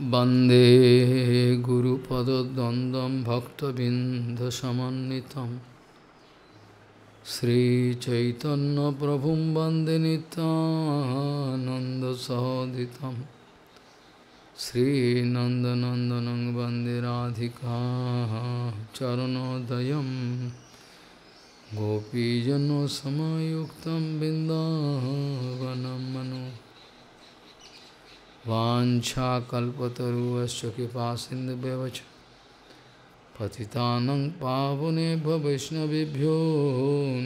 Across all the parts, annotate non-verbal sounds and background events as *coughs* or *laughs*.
वंदे गुरुपद्वंदम भक्तबिंदसमित श्रीचैतन प्रभु वंदे नितानंदसोदित श्रीनंदनंदन वंदे राधि चरणोद गोपीजन सामुक्त बिंदवनमु वाछाकल्पतरुश्च कृपा सिंधुवच पतितानं पावनेभ्य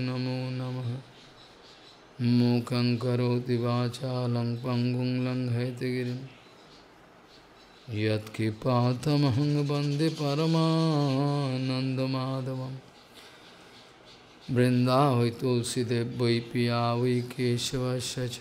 नमो नम मूकं करोति वाचालं पङ्गुं लङ्घयतिगिरिं यत्कृपातमहं वन्दे परमानन्दमाधवं वृन्दा वै तुलसीदेव वै पिया वै केशवश्च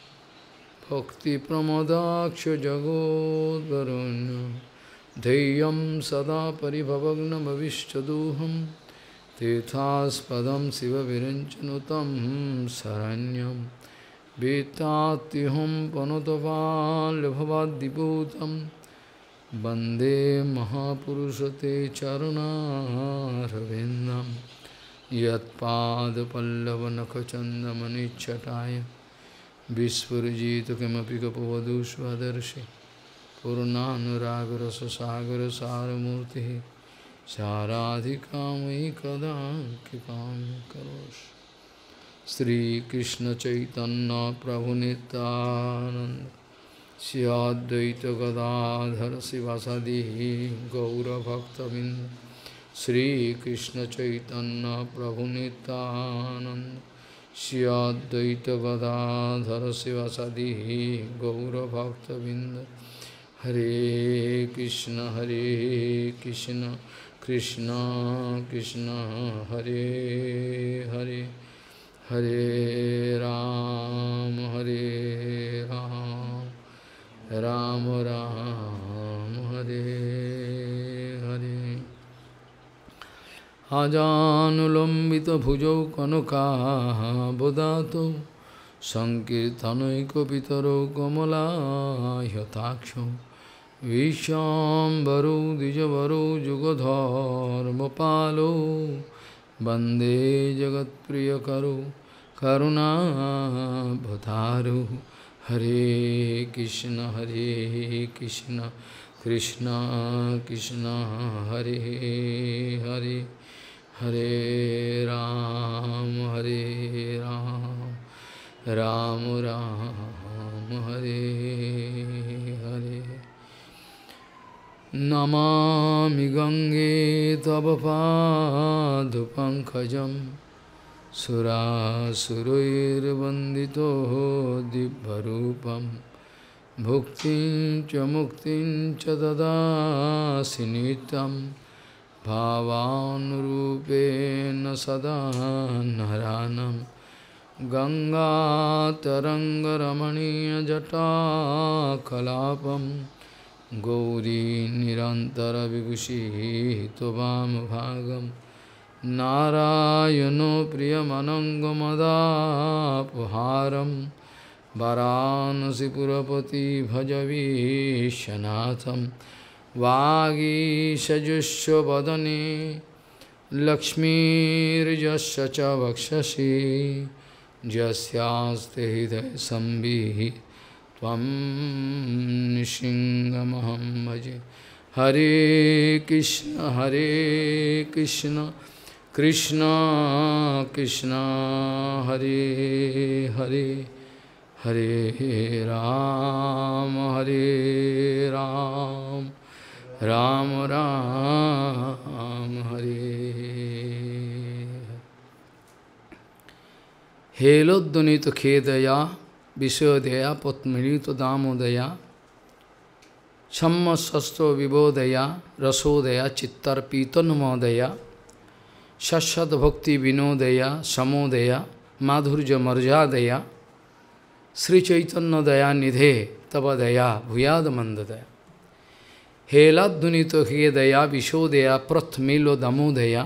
भक्तिप्रमदाक्ष जगोदरुण्य धैर्यं सदा परिभवग्नभविष्टदोहं तीर्थास्पदं शिवविरञ्चनुतं शरण्यं वेत्तात्यहं पनुतपाल्भवाद्दिभूतं वन्दे महापुरुषते चरुणारविन्दं यत्पादपल्लवनखचन्दमनिच्छटाय विस्फुजित किमपि पूर्णागरस सागर सारूर्ति साराधिका मयि कदा गदाधर करोषि श्रीकृष्णचैतन्यप्रभुनितानन्द श्रियाद्वैतगदाधर श्रीकृष्ण चैतन्य श्रीकृष्णचैतन्यप्रभुनितानन्द श्रियाद्वैतगदाधर शिवसदि गौरभक्तबिंद हरे कृष्ण हरे कृष्ण कृष्ण कृष्ण हरे हरे हरे राम हरे राम राम राम हरे আজানুলম্বিত ভুজৌ কনকাবদাত সংকীর্তনৈকিতর কমলাহ্যতাক্ষ বিশ্বাম্বরো দ্বিজবরো যুগধর্মপালো বন্দে জগৎপ্রিয়করু করো করুণাবতারো হরে কৃষ্ণ হরে কৃষ্ণ কৃষ্ণ কৃষ্ণ হরে হরে हरे राम हरे राम राम राम हरे हरे नमामि गङ्गे तव पादपङ्कजं सुरासुरैर्वन्दितो दिव्यरूपं भुक्तिं च मुक्तिं च भावानुरूपेण सदा नरानं गङ्गातरङ्गरमणीयजटाकलापं गौरी नारायण नारायणो प्रियमनङ्गमदापहारं वरानसिपुरपति भजवीशनाथम् वागीशजुष्वदने लक्ष्मीर्यश च वक्षसि जस्यास्ते हृदय संबी तम सिंहमहम भजे हरे कृष्ण हरे कृष्ण कृष्ण कृष्ण हरे हरे हरे राम हरे राम राम राम हरे हेलोद्वनित तो खेदया विषयोदया पत्मित तो दामोदया छम्म षष्ठो विबोदया रसोदया चित्तर पीतन्मोदया शशद भक्ति विनोदया समोदया माधुर्य मर्यादया श्री चैतन्य दया निधे तब दया भूयाद मंद दया हे दया विशोदया प्रथमिलो दमोदया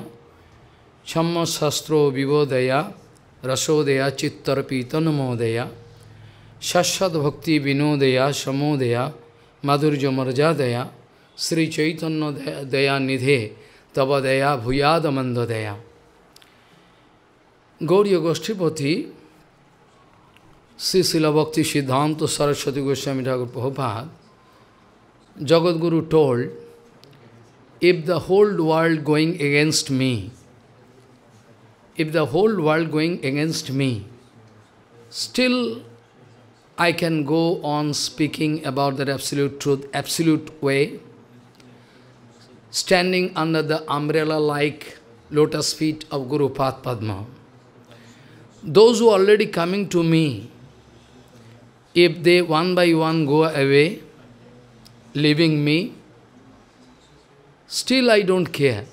क्षम शस्त्रो विवोदया रसोदया चित्तर्पितनमोदया शक्ति विनोदया समोदया माधुर्य मर्यादया श्री चैतन्य दया निधे तब दया भूयाद दया गौरी गोष्ठीपति श्री शिला सिद्धांत Saraswati Goswami Thakur Prabhupada Jagadguru told, if the whole world going against me, if the whole world going against me, still I can go on speaking about that absolute truth, absolute way, standing under the umbrella-like lotus feet of Guru Path Padma. Those who are already coming to me, if they one by one go away, leaving me, still I don't care.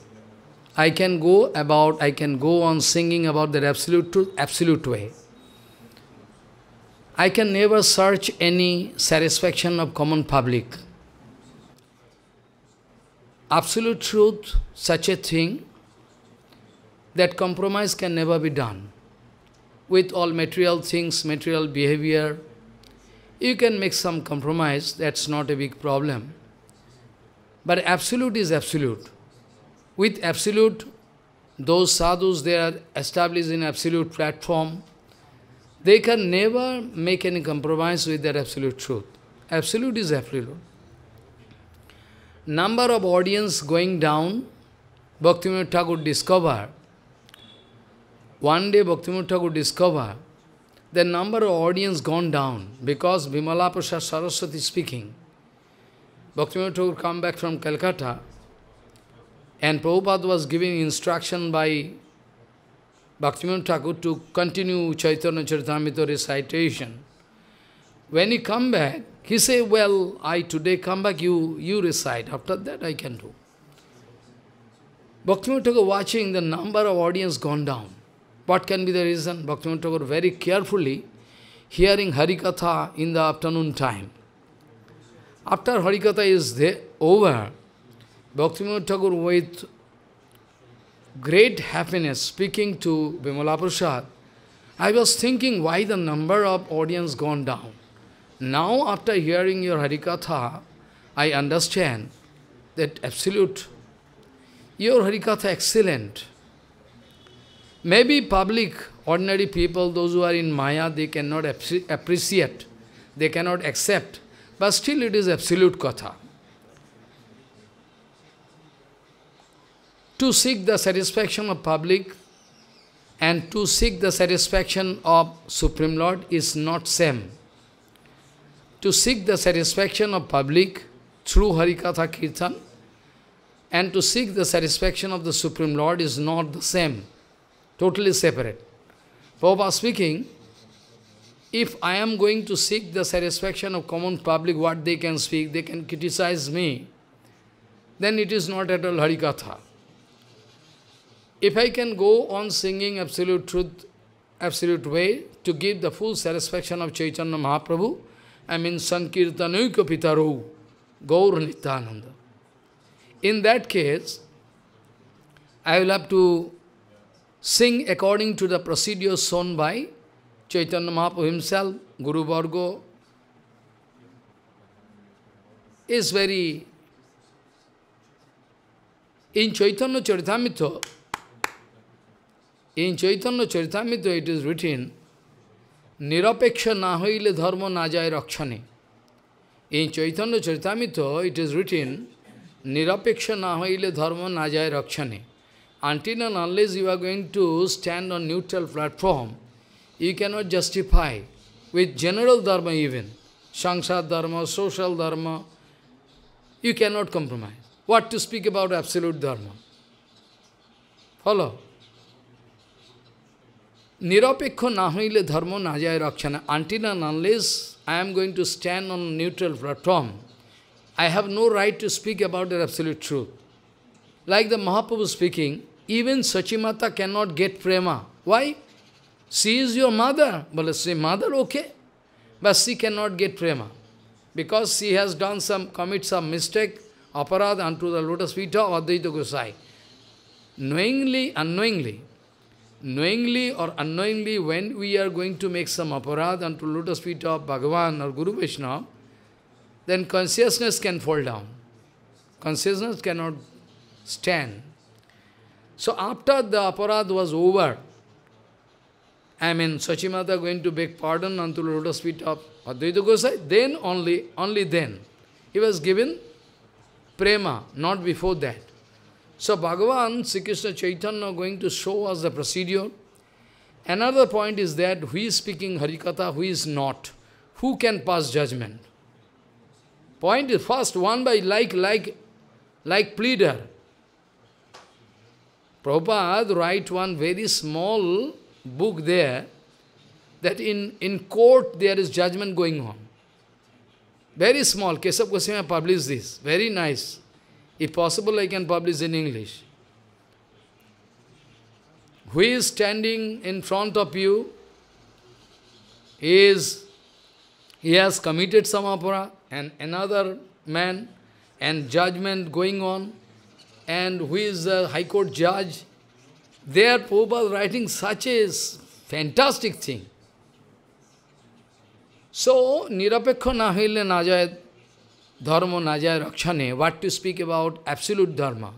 I can go about, I can go on singing about that absolute truth, absolute way. I can never search any satisfaction of common public. Absolute truth, such a thing, that compromise can never be done with all material things, material behavior, you can make some compromise, that's not a big problem. But absolute is absolute. With absolute, those sadhus, they are established in absolute platform. They can never make any compromise with their absolute truth. Absolute is absolute. Number of audience going down, Bhaktivinoda Thakur discover. One day Bhaktivinoda Thakur discover the number of audience gone down because Bimala Prasad Saraswati speaking. Bhaktivinoda Thakur come back from Calcutta and Prabhupada was giving instruction by Bhaktivinoda Thakur to continue Chaitanya Charitamrita recitation. When he come back, he say, well, I today come back, you, you recite. After that, I can do. Bhaktivinoda Thakur watching the number of audience gone down. What can be the reason? Bhaktivinoda Thakur very carefully hearing Harikatha in the afternoon time. After Harikatha is there, over, Bhaktivinoda Thakur with great happiness speaking to Bimala Prasad, I was thinking why the number of audience gone down. Now after hearing your Harikatha, I understand that absolute, your Harikatha excellent. Maybe public, ordinary people, those who are in Maya, they cannot appreciate, they cannot accept, but still it is absolute katha. To seek the satisfaction of public and to seek the satisfaction of Supreme Lord is not same. To seek the satisfaction of public through Harikatha Kirtan and to seek the satisfaction of the Supreme Lord is not the same totally separate. Prabhupada speaking, if I am going to seek the satisfaction of common public, what they can speak, they can criticize me, then it is not at all Harikatha. If I can go on singing absolute truth, absolute way, to give the full satisfaction of Chaitanya Mahaprabhu, I mean Sankirtanuka Pitaru, Gaur Nityananda. In that case, I will have to sing according to the procedure shown by Chaitanya Mahaprabhu himself, Guru Vargo, is very... In Chaitanya Charitamrita, in Chaitanya Charitamrita it is written, Nirapeksha na hoile dharma na jai rakshane. In Chaitanya Charitamrita it is written, Nirapeksha na hoile dharma na jai rakshane. until and unless you are going to stand on neutral platform, you cannot justify with general dharma even, sangsar dharma, social dharma, you cannot compromise. What to speak about absolute dharma? Follow? Nirapekho nahaile dharma najaya rakshana. Until and unless I am going to stand on neutral platform, I have no right to speak about the absolute truth. Like the Mahaprabhu speaking, even Sachimata cannot get prema. Why? She is your mother. But say mother, okay. But she cannot get prema. Because she has done some, commit some mistake, aparad unto the lotus feet of Advaita Gosai. Knowingly, unknowingly, knowingly or unknowingly, when we are going to make some aparad unto lotus feet of Bhagavan or Guru Vishnu, then consciousness can fall down. Consciousness cannot stand so after the aparad was over, I mean, Sachimata going to beg pardon until lotus feet of Advaita Gosai, then only, only then, he was given prema, not before that. So Bhagavan, Sri Krishna Chaitanya going to show us the procedure. Another point is that who is speaking Harikatha, who is not, who can pass judgment. Point is first, one by like, like, like pleader, Prabhupada write one very small book there, that in, in court there is judgment going on. Very small, Kesab Goswami published this, very nice. If possible, I can publish in English. Who is standing in front of you is, he has committed some opera, and another man, and judgment going on and who is a High Court judge. There Prabhupada writing such a fantastic thing. So, nirapekkha na hile na dharma na rakshane, what to speak about absolute dharma.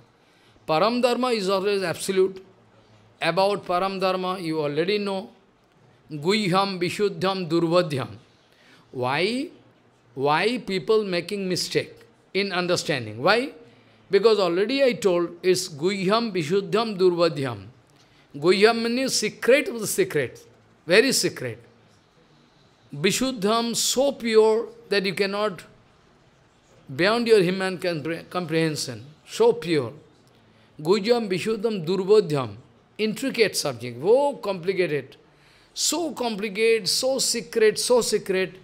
Param dharma is always absolute. About param dharma, you already know. Guhyam, Vishuddham, Durvadhyam. Why? Why people making mistake in understanding? Why? Because already I told, it's Guhyam Vishuddham Durvadhyam. Guhyam means secret of the secret, very secret. Vishuddham, so pure that you cannot, beyond your human comprehension, so pure. Guhyam Vishuddham Durvadhyam, intricate subject, oh complicated. So complicated, so secret, so secret.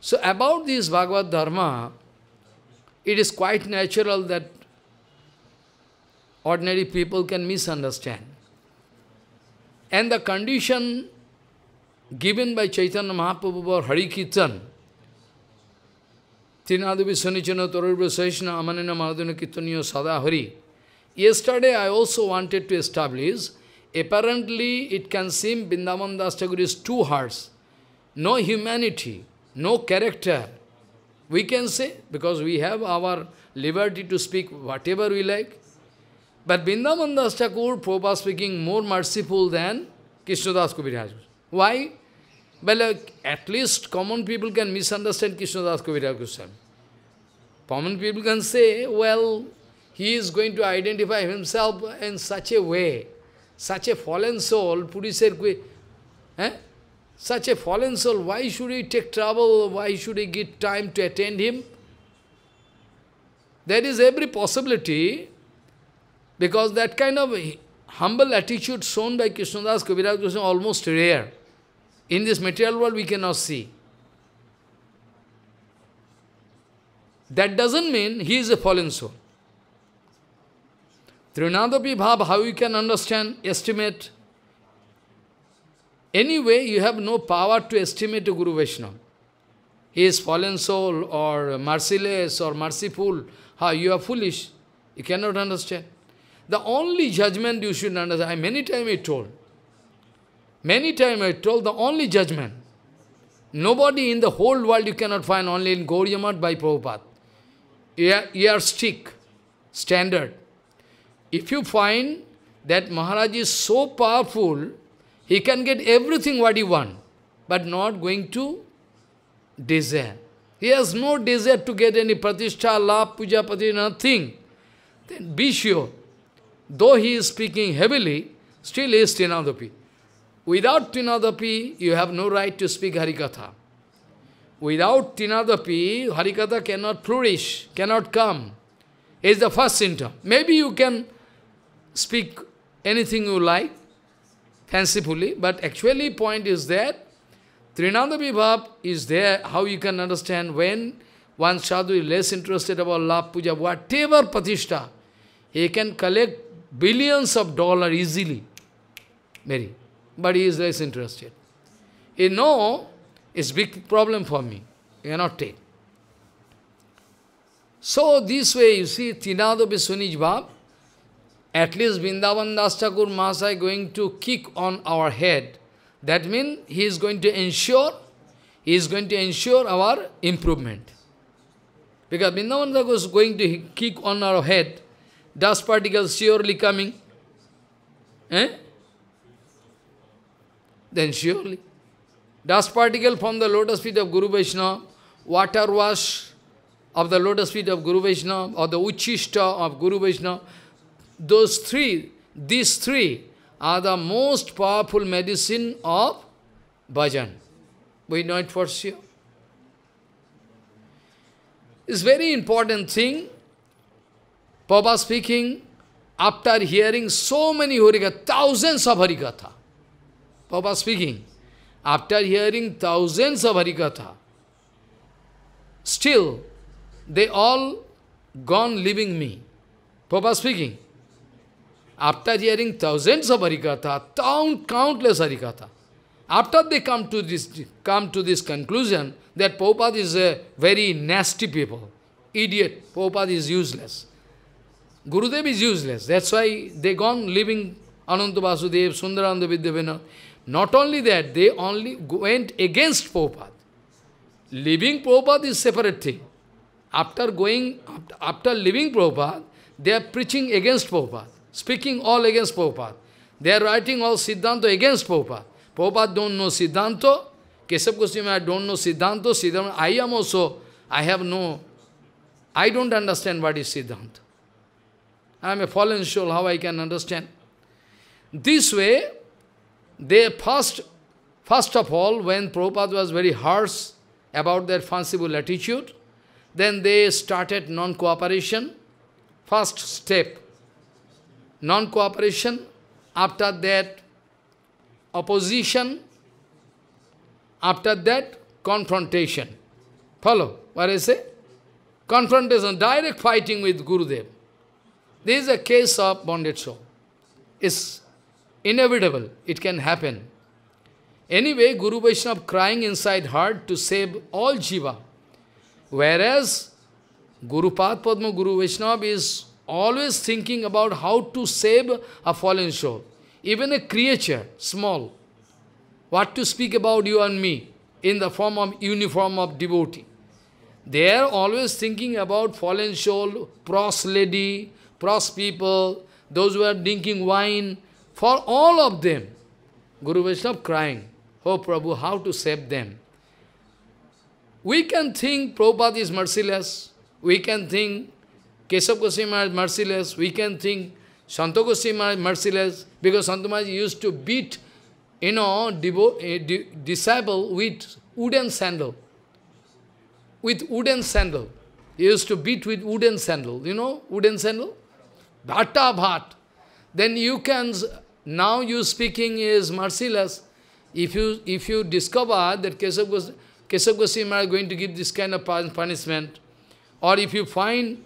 So about this Bhagavad Dharma, it is quite natural that ordinary people can misunderstand. And the condition given by Chaitanya Mahaprabhu or Hari Kirtan, Trinadavi Sunichana Torurva Saishna Amanena Madhuna Kirtaniya Sada Hari. Yesterday I also wanted to establish, apparently it can seem Bindavan Das Tagore is two hearts, no humanity, no character, we can say, because we have our liberty to speak whatever we like. But Vrindavan Das Thakur, Prabhupada speaking, more merciful than Krishnadas Kaviraj. Why? Well, like, uh, at least common people can misunderstand Krishnadas Kaviraj Goswami. Common people can say, well, he is going to identify himself in such a way, such a fallen soul, Puri said, eh? Such a fallen soul, why should he take trouble? Why should he get time to attend him? There is every possibility, because that kind of humble attitude shown by Krishnadas Kaviraj Goswami is almost rare. In this material world, we cannot see. That doesn't mean he is a fallen soul. Trinadapi Bhab, how you can understand, estimate, Anyway, you have no power to estimate Guru Vaishnava. He is fallen soul or merciless or merciful. How you are foolish. You cannot understand. The only judgment you should understand, I many times I told, many times I told the only judgment. Nobody in the whole world you cannot find, only in Gauriamat by Prabhupada. your stick, standard. If you find that Maharaj is so powerful, he can get everything what he want, but not going to desire. He has no desire to get any pratishtha, lap, puja, pratishtha, nothing. Then be sure, though he is speaking heavily, still is Tinadapi. Without Tinadapi, you have no right to speak Harikatha. Without Tinadapi, Harikatha cannot flourish, cannot come. Is the first symptom. Maybe you can speak anything you like, fancifully, but actually point is that Trinanda Vibhav is there, how you can understand when one sadhu is less interested about love, puja, whatever patishta, he can collect billions of dollars easily, Mary, but he is less interested. He know it's big problem for me, he cannot take. So this way, you see, Trinanda Vibhav at least Vrindavan Das Thakur Mahasaya going to kick on our head. That means he is going to ensure, he is going to ensure our improvement. Because Vrindavan Das is going to kick on our head, dust particles surely coming. Eh? Then surely. Dust particle from the lotus feet of Guru Vaishnava, water wash of the lotus feet of Guru Vaishnava, or the Uchishta of Guru Vaishnava, those three, these three are the most powerful medicine of bhajan. We know it for sure. It's very important thing. Papa speaking, after hearing so many Harikatha, thousands of Harikatha. Papa speaking, after hearing thousands of Harikatha, still they all gone leaving me. Papa speaking, after hearing thousands of Arikatha, count, countless Arikatha, after they come to this come to this conclusion that Prabhupada is a very nasty people, idiot, Prabhupada is useless. Gurudev is useless. That's why they gone living Ananta Vasudev, Sundarananda Vidyavena. Not only that, they only went against Prabhupada. Living Prabhupada is separate thing. After going, after, after Prabhupada, they are preaching against Prabhupada speaking all against Prabhupada. They are writing all Siddhanta against Prabhupada. Prabhupada don't know Siddhanta. Kesab Goswami, I don't know Siddhanta. Siddhanta, I am also, I have no, I don't understand what is Siddhanta. I am a fallen soul, how I can understand? This way, they first, first of all, when Prabhupada was very harsh about their fanciful attitude, then they started non-cooperation, first step non-cooperation, after that opposition, after that confrontation. Follow what I say? Confrontation, direct fighting with Gurudev. This is a case of bonded soul. It's inevitable, it can happen. Anyway, Guru Vaishnava crying inside heart to save all Jiva. Whereas Guru Padma Guru Vaishnava is always thinking about how to save a fallen soul. Even a creature, small. What to speak about you and me in the form of uniform of devotee. They are always thinking about fallen soul, pros lady, pros people, those who are drinking wine. For all of them, Guru Vaishnava crying, Oh Prabhu, how to save them? We can think Prabhupada is merciless. We can think Kesab Goswami Maharaj merciless, we can think Santa Goswami Maharaj merciless, because Santa Maharaj used to beat, you know, eh, disciple with wooden sandal. With wooden sandal. He used to beat with wooden sandal, you know, wooden sandal? Bhata bhat. Then you can, now you speaking is merciless. If you, if you discover that Kesab Goswami Maharaj is going to give this kind of punishment, or if you find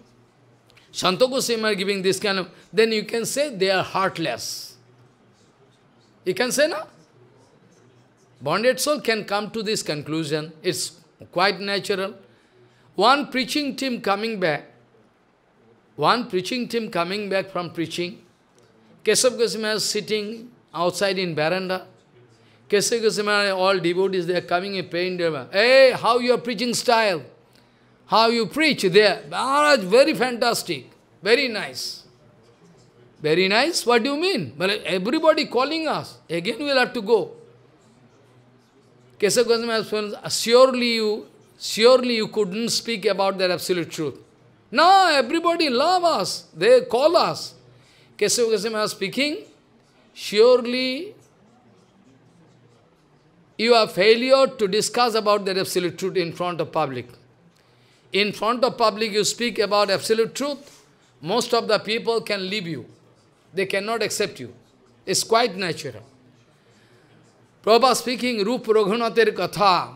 Santa Goswami are giving this kind of, then you can say they are heartless. You can say, no? Bonded soul can come to this conclusion. It's quite natural. One preaching team coming back, one preaching team coming back from preaching, Kesav Goswami is sitting outside in veranda. Kesav Goswami, all devotees, they are coming and praying. Hey, how you are preaching style? How you preach there? Maharaj, very fantastic. Very nice. Very nice? What do you mean? But everybody calling us. Again we'll have to go. Kesa Goswami has ah, surely you, surely you couldn't speak about that absolute truth. No, everybody love us. They call us. Kesa Goswami was speaking, surely you are failure to discuss about that absolute truth in front of public. In front of public you speak about absolute truth, most of the people can leave you. They cannot accept you. It's quite natural. Prabhupada speaking, Rupa Raghunathir Katha.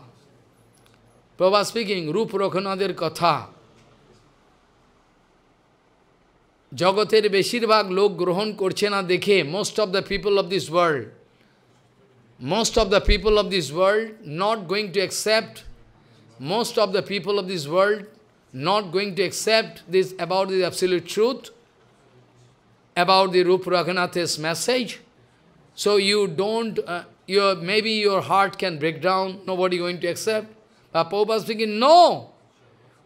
Prabhupada speaking, Rupa Raghunathir Katha. জগতের বেশিরভাগ লোক গ্রহণ করছে না দেখে Most of the people of this world. Most of the people of this world not going to most of the people of this world not going to accept this about the absolute truth, about the Rupa Raghunath's message. So you don't, uh, your, maybe your heart can break down, nobody going to accept. But Prabhupada speaking, no!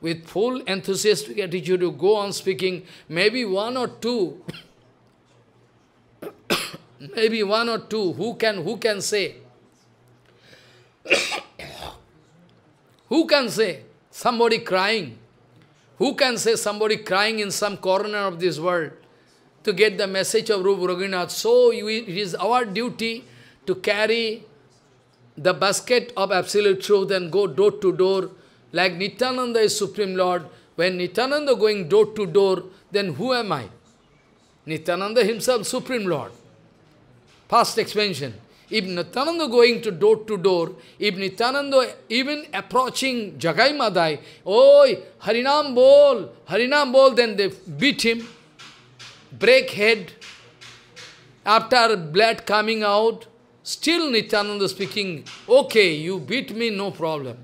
With full enthusiastic attitude to go on speaking, maybe one or two, *coughs* maybe one or two, who can, who can say? Who can say somebody crying? Who can say somebody crying in some corner of this world to get the message of Rupa Raghunath? So it is our duty to carry the basket of absolute truth and go door to door like Nityananda is Supreme Lord. When Nityananda going door to door, then who am I? Nityananda himself Supreme Lord. Past expansion. If Nityananda going to door to door, if Nityananda even approaching Jagai Madai, Oi, Harinam Bol, Harinam Bol, then they beat him, break head. After blood coming out, still Nityananda speaking, okay, you beat me, no problem.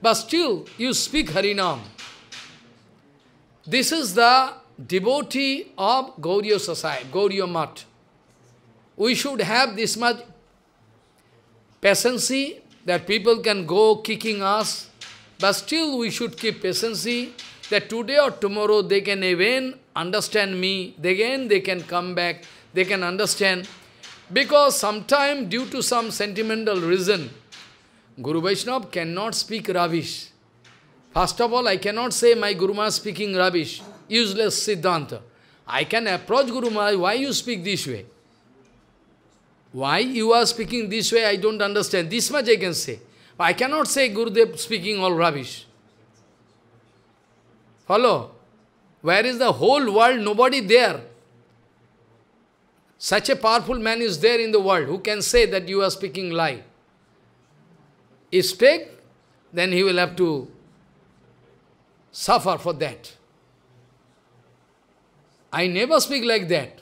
But still, you speak Harinam. This is the devotee of Gauriya society, Gauriya Mat. We should have this much patience that people can go kicking us, but still we should keep patience that today or tomorrow they can even understand me, again they can come back, they can understand. Because sometime due to some sentimental reason, Guru Vaishnava cannot speak rubbish. First of all, I cannot say my Guru Maharaj speaking rubbish, useless Siddhanta. I can approach Guru Maharaj, why you speak this way? Why you are speaking this way, I don't understand. This much I can say. But I cannot say Gurudev speaking all rubbish. Follow? Where is the whole world? Nobody there. Such a powerful man is there in the world. Who can say that you are speaking lie? If speak, then he will have to suffer for that. I never speak like that.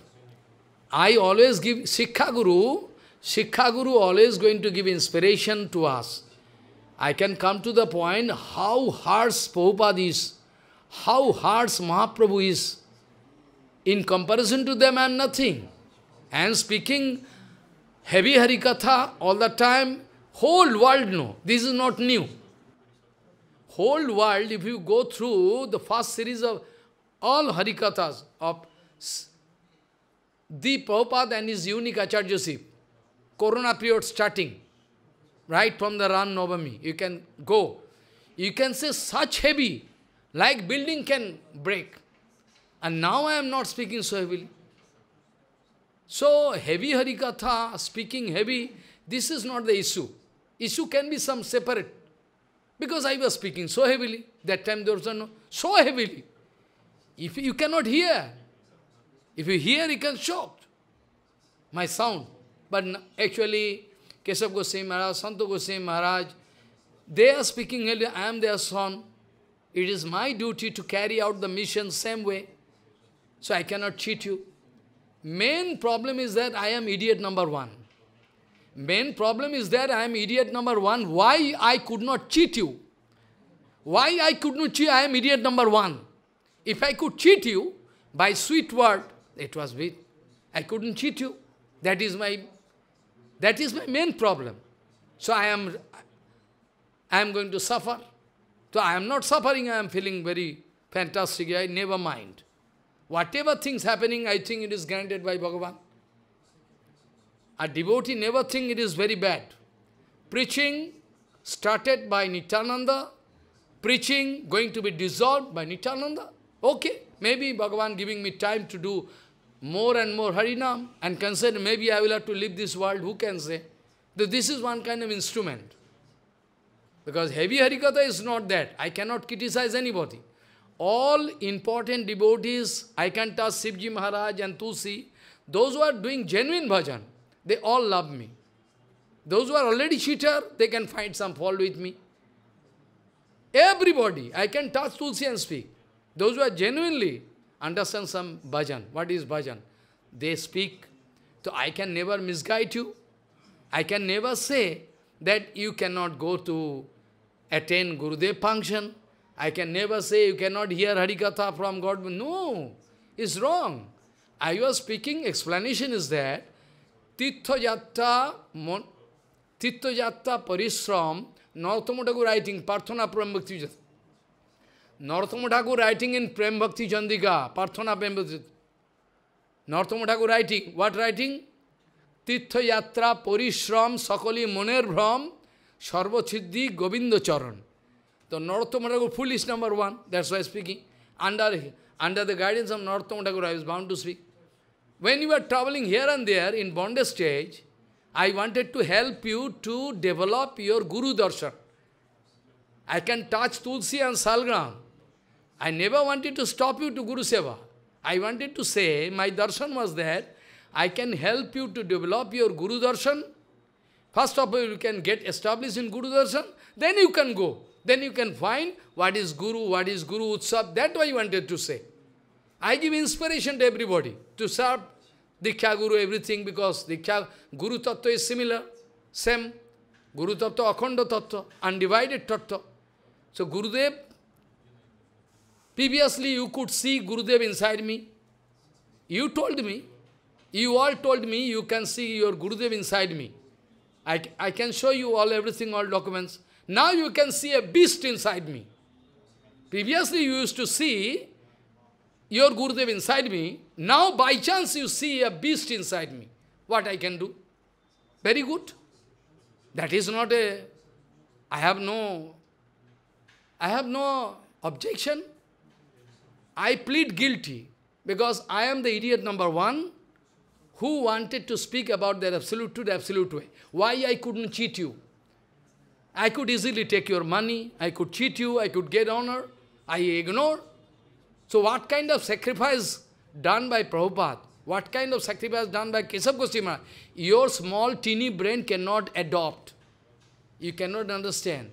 I always give Sikha Guru, Sikha Guru always going to give inspiration to us. I can come to the point how harsh Prabhupada is, how harsh Mahaprabhu is. In comparison to them, I am nothing. And speaking heavy Harikatha all the time, whole world know. This is not new. Whole world, if you go through the first series of all Harikathas of the Prabhupada and his unique Acharyaship, Corona period starting, right from the Ram Novami, you can go. You can say such heavy, like building can break. And now I am not speaking so heavily. So heavy Harikatha, speaking heavy, this is not the issue. Issue can be some separate. Because I was speaking so heavily, that time there was no, so heavily. If you cannot hear, if you hear, you can shocked. My sound. But actually, Kesab Goswami Maharaj, Santo Goswami Maharaj, they are speaking, I am their son. It is my duty to carry out the mission same way. So I cannot cheat you. Main problem is that I am idiot number one. Main problem is that I am idiot number one. Why I could not cheat you? Why I could not cheat? I am idiot number one. If I could cheat you by sweet word, it was with. I couldn't cheat you. That is my, that is my main problem. So I am, I am going to suffer. So I am not suffering, I am feeling very fantastic, I never mind. Whatever things happening, I think it is granted by Bhagavan. A devotee never think it is very bad. Preaching started by Nityananda, preaching going to be dissolved by Nityananda. Okay, maybe Bhagavan giving me time to do more and more Harinam and consider maybe I will have to leave this world, who can say? That this is one kind of instrument. Because heavy Harikatha is not that. I cannot criticize anybody. All important devotees, I can touch Sivji Maharaj and Tusi, those who are doing genuine bhajan, they all love me. Those who are already cheater, they can find some fault with me. Everybody, I can touch Tulsi and speak. Those who are genuinely understand some bhajan. What is bhajan? They speak. So I can never misguide you. I can never say that you cannot go to attain Gurudev function. I can never say you cannot hear Harikatha from God. No, it's wrong. I was speaking, explanation is that Titthayatra Titthayatra Parishram, Nautama Thakur writing, Parthana Pramukti Jata. Narottama Thakur writing in Prem Bhakti Chandika, Parthana Prem Bhakti. Narottama Thakur writing, what writing? তীর্থ যাত্রা পরিশ্রম সকলই মনের ভ্রম সর্বসিদ্ধি গোবিন্দচরণ তো Narottam Thakur full is number one that's why speaking under under the guidance of Narottam Thakur I was bound to speak when you are travelling here and there in বন্ডে stage I wanted to help you to develop your guru darshan I can touch Tulsi and Shalgram I never wanted to stop you to Guru Seva. I wanted to say, my darshan was there, I can help you to develop your Guru darshan. First of all, you can get established in Guru darshan, then you can go. Then you can find what is Guru, what is Guru Utsav. That's why I wanted to say. I give inspiration to everybody to serve Diksha Guru, everything, because Diksha Guru Tattva is similar, same. Guru Tattva, Akhanda Tattva, undivided Tattva. So Gurudev Previously, you could see Gurudev inside me. You told me, you all told me you can see your Gurudev inside me. I, I can show you all everything, all documents. Now you can see a beast inside me. Previously, you used to see your Gurudev inside me. Now, by chance, you see a beast inside me. What I can do? Very good. That is not a... I have no... I have no objection. I plead guilty because I am the idiot number one who wanted to speak about the absolute truth, absolute way. Why I couldn't cheat you? I could easily take your money, I could cheat you, I could get honor, I ignore. So what kind of sacrifice done by Prabhupada? What kind of sacrifice done by Kesab Goswami? Your small teeny brain cannot adopt. You cannot understand.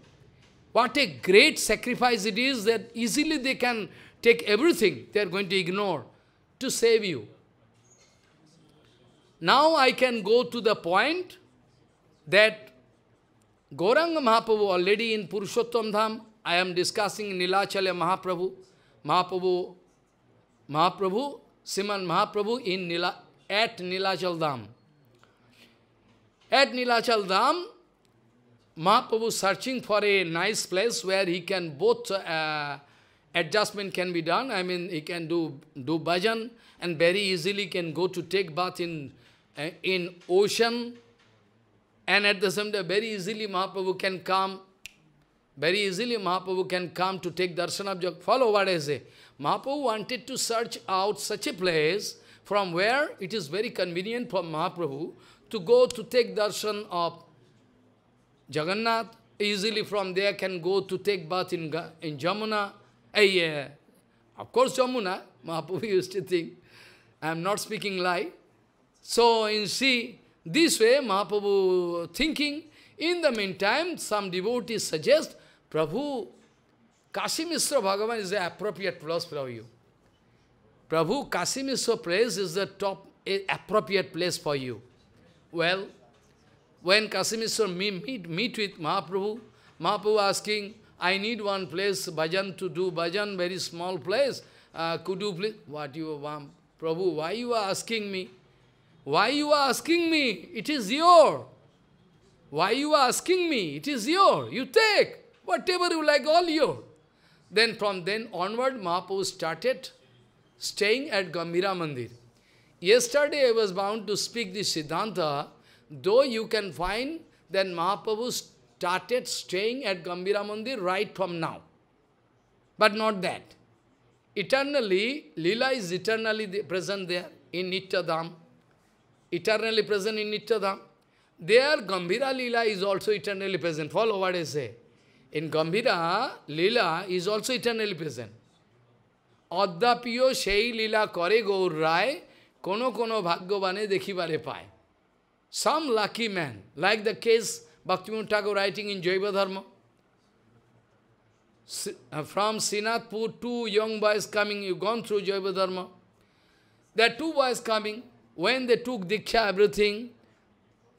What a great sacrifice it is that easily they can take everything, they are going to ignore to save you. Now I can go to the point that Gauranga Mahaprabhu already in Purushottam Dham, I am discussing Nilachalya Mahaprabhu, Mahaprabhu, Mahaprabhu, Siman Mahaprabhu in Nila, at Nilachal Dham. At Nilachal Dham, Mahaprabhu searching for a nice place where he can both uh, adjustment can be done. I mean, he can do, do bhajan and very easily can go to take bath in, uh, in ocean. And at the same time, very easily Mahaprabhu can come. Very easily Mahaprabhu can come to take darshan of Jog. Follow what I say. Mahaprabhu wanted to search out such a place from where it is very convenient for Mahaprabhu to go to take darshan of Jagannath. Easily from there can go to take bath in, in Jamuna I, uh, of course, Jamuna, Mahaprabhu *laughs* used to think, I am not speaking lie. So, you see, this way Mahaprabhu thinking, in the meantime, some devotees suggest, Prabhu, Kasimisra Bhagavan is the appropriate place for you. Prabhu, Kasimisra place is the top eh, appropriate place for you. Well, when Kasimisra meet, meet, meet with Mahaprabhu, Mahaprabhu asking, I need one place, bhajan to do bhajan, very small place. Uh, could you please? What you want? Um, Prabhu, why you are asking me? Why you are asking me? It is your. Why you are asking me? It is your. You take. Whatever you like, all your. Then from then onward, Mahaprabhu started staying at Gambira Mandir. Yesterday I was bound to speak this Siddhanta, though you can find that Mahaprabhu started staying at Gambira Mandir right from now. But not that. Eternally, Lila is eternally present there in Nityadham. Eternally present in Nityadham. There, Gambira Lila is also eternally present. Follow what I say. In Gambira, Lila is also eternally present. shei সেই kore করে rai, kono kono কোনো dekhi Vare পায় Some lucky men like the case. Bhaktivinoda Thakur writing in Jaiva Dharma. Uh, from Sinathpur, two young boys coming, you've gone through Jaiva Dharma. There are two boys coming. When they took Diksha, everything,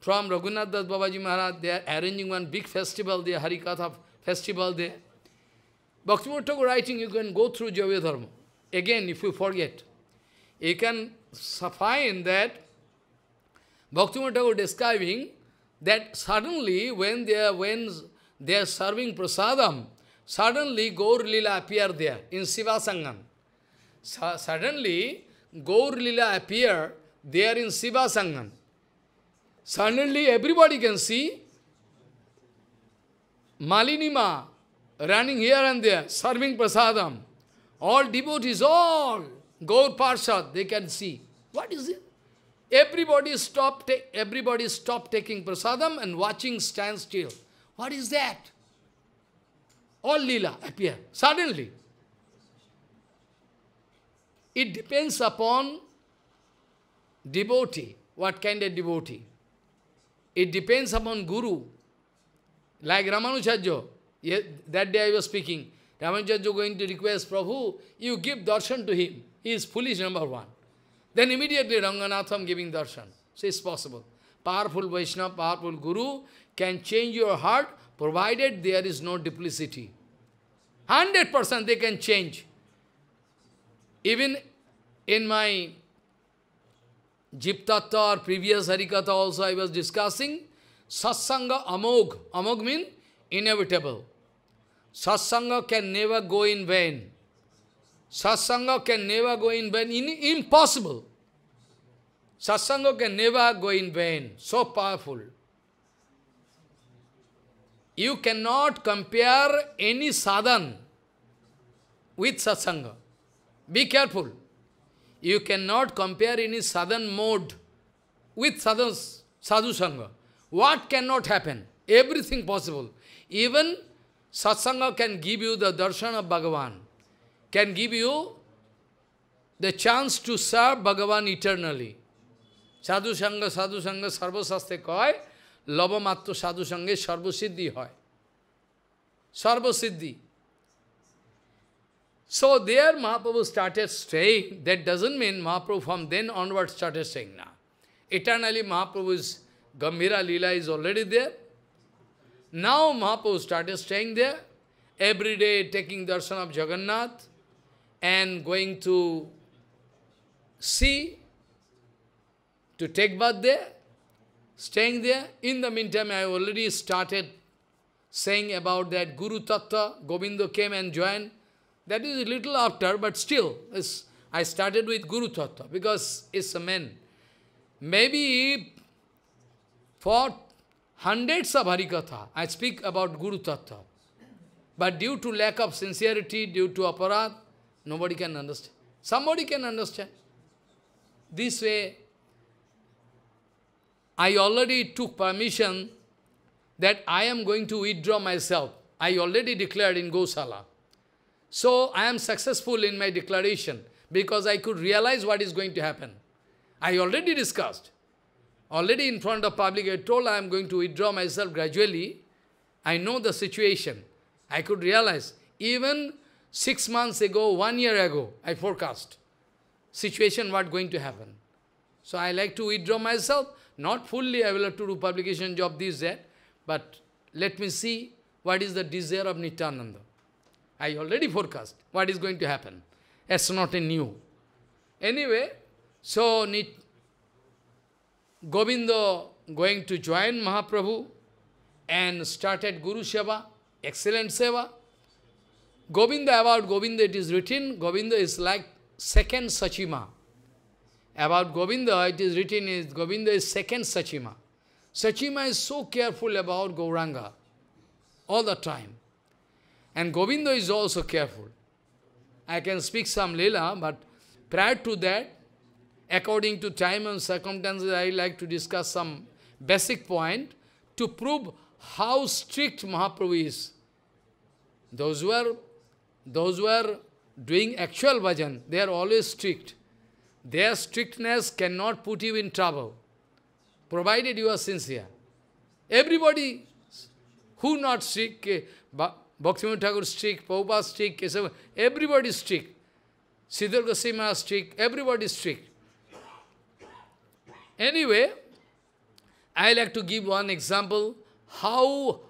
from Raghunath Das Babaji Maharaj, they are arranging one big festival there, Harikatha festival there. Bhaktivinoda Thakur writing, you can go through Jaiva Dharma. Again, if you forget, you can find that Bhaktivinoda Thakur describing that suddenly when they are, when they are serving prasadam, suddenly Gaur Lila appear there in Siva So, suddenly Gaur Lila appear there in Sangam. Suddenly everybody can see Malinima running here and there, serving prasadam. All devotees, all Gaur Parshad, they can see. What is it? Everybody stop, everybody stop taking prasadam and watching stand still. What is that? All lila appear suddenly. It depends upon devotee. What kind of devotee? It depends upon guru. Like Ramanuja yeah, that day I was speaking. Ramanujacharya going to request Prabhu, you give darshan to him. He is foolish number one. Then immediately Ranganatham giving darshan. So it's possible. Powerful Vaishnava, powerful Guru can change your heart provided there is no duplicity. 100% they can change. Even in my Jiptatta or previous Harikatha also I was discussing, Satsanga Amog. Amog means inevitable. Satsanga can never go in vain. Satsanga can never go in vain. impossible. Satsanga can never go in vain. So powerful. You cannot compare any sadhan with satsanga. Be careful. You cannot compare any sadhan mode with sadhu sangha. What cannot happen? Everything possible. Even satsanga can give you the darshan of Bhagavan can give you the chance to serve Bhagavan eternally. Sadhu Sangha, Sadhu Sangha, Sarva Saste Koi, Lava Matto Sadhu Sangha, Sarva Siddhi Hoi. Sarva Siddhi. So there Mahaprabhu started saying, that doesn't mean Mahaprabhu from then onwards started saying, now. Eternally Mahaprabhu's Gambhira Leela is already there. Now Mahaprabhu started staying there, every day taking darshan of Jagannath, and going to sea to take bath there, staying there. In the meantime, I already started saying about that Guru Tattva, Govinda came and joined. That is a little after, but still, I started with Guru Tattva because it's a man. Maybe for hundreds of Harikatha, I speak about Guru Tattva. But due to lack of sincerity, due to aparat, Nobody can understand. Somebody can understand. This way, I already took permission that I am going to withdraw myself. I already declared in Gosala. So I am successful in my declaration because I could realize what is going to happen. I already discussed. Already in front of public, I told I am going to withdraw myself gradually. I know the situation. I could realize even Six months ago, one year ago, I forecast situation what going to happen. So I like to withdraw myself. Not fully, I will have to do publication job, this, that. But let me see what is the desire of Nityananda. I already forecast what is going to happen. That's not a new. Anyway, so Nit Govinda going to join Mahaprabhu and started Guru Seva, excellent Seva. Govinda, about Govinda it is written, Govinda is like second Sachima. About Govinda it is written, is Govinda is second Sachima. Sachima is so careful about Gauranga all the time. And Govinda is also careful. I can speak some leela but prior to that, according to time and circumstances, I like to discuss some basic point to prove how strict Mahaprabhu is. Those who are those who are doing actual bhajan, they are always strict. Their strictness cannot put you in trouble, provided you are sincere. Everybody who not strict, eh, Bhaktivinoda Thakur strict, Prabhupada strict, Kesava, everybody strict. Siddhar Goswami strict, everybody strict. Anyway, I like to give one example how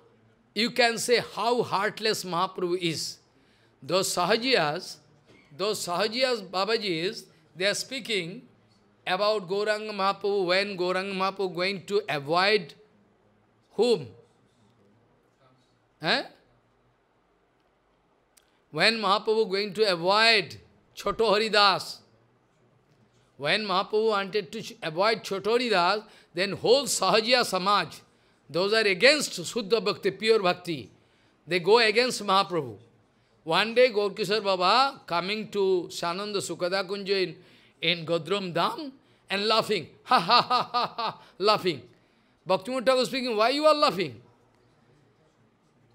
you can say how heartless Mahaprabhu is. Those Sahajiyas, those Sahajiyas Babajis, they are speaking about Gauranga Mahaprabhu, when Gauranga Mahaprabhu going to avoid whom? Eh? When Mahaprabhu going to avoid Choto Haridas? When Mahaprabhu wanted to avoid Choto Haridas, then whole Sahajiya Samaj, those are against Suddha Bhakti, pure Bhakti. They go against Mahaprabhu. One day Gorkisar Baba coming to Sananda Sukada Kunja in, in Godram Dham and laughing. *laughs* Ha ha ha ha ha, laughing. Bhaktivinoda was speaking, why you are laughing?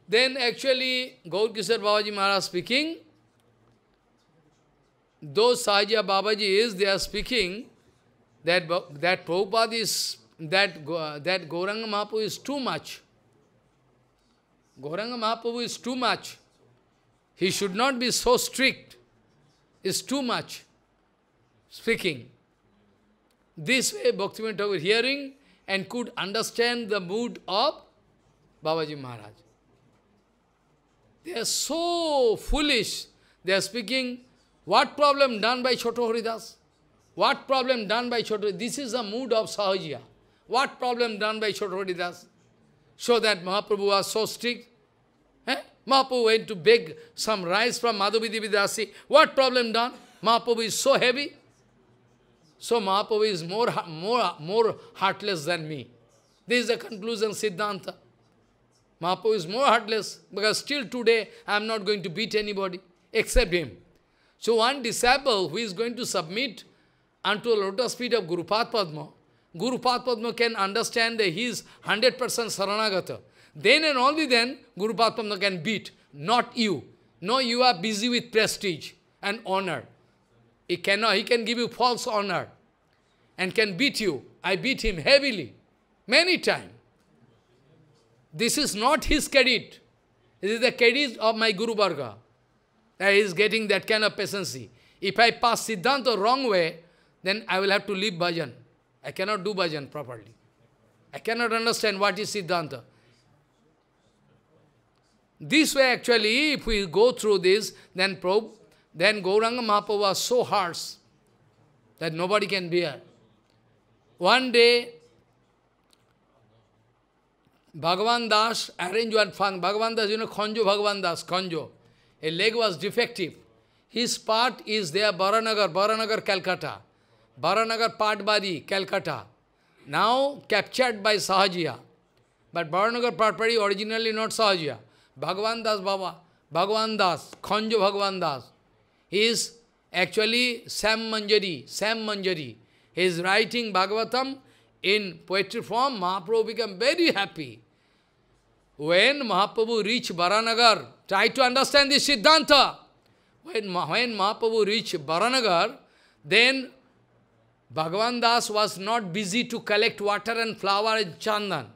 Then actually Baba Babaji Maharaj speaking, those Sahaja Babaji is, they are speaking that, that Prabhupada is, that, that Gauranga Mahaprabhu is too much. Gauranga Mahaprabhu is too much. He should not be so strict. It's too much speaking. This way Bhaktivinoda was hearing and could understand the mood of Babaji Maharaj. They are so foolish. They are speaking, what problem done by Choto Haridas? What problem done by Choto? This is the mood of Sahajiya. What problem done by Choto Haridas? So that Mahaprabhu was so strict. Mahaprabhu went to beg some rice from Madhavi Devidasi. What problem done? Mahaprabhu is so heavy. So Mahaprabhu is more, more, more heartless than me. This is the conclusion, Siddhanta. Mahaprabhu is more heartless because still today I am not going to beat anybody except him. So one disciple who is going to submit unto the lotus feet of Guru Padma, Guru Padma can understand that he is 100% Saranagata. Then and only then Guru Patmana can beat, not you. No, you are busy with prestige and honor. He cannot, he can give you false honor and can beat you. I beat him heavily, many times. This is not his credit. This is the credit of my Guru Bhargava. That he is getting that kind of patience. If I pass Siddhanta wrong way, then I will have to leave bhajan. I cannot do bhajan properly. I cannot understand what is Siddhanta. This way actually, if we go through this, then probe, then Gauranga Mahaprabhu was so harsh that nobody can bear. One day, Bhagavan Das arranged one fun. Bhagavan Das, you know, Konjo Bhagavan Das, Konjo. A leg was defective. His part is there, Baranagar, Baranagar, Calcutta. Baranagar Patbadi, Calcutta. Now captured by Sahajiya. But Baranagar Patbadi originally not Sahajiya. Bhagavan Das Baba, Bhagavan Das, Khanjo Bhagavan Das. He is actually Sam Manjari, Sam Manjari. He is writing Bhagavatam in poetry form. Mahaprabhu became very happy. When Mahaprabhu reached Baranagar, try to understand this Siddhanta. When, when Mahaprabhu reached Baranagar, then Bhagavan Das was not busy to collect water and flower and chandan.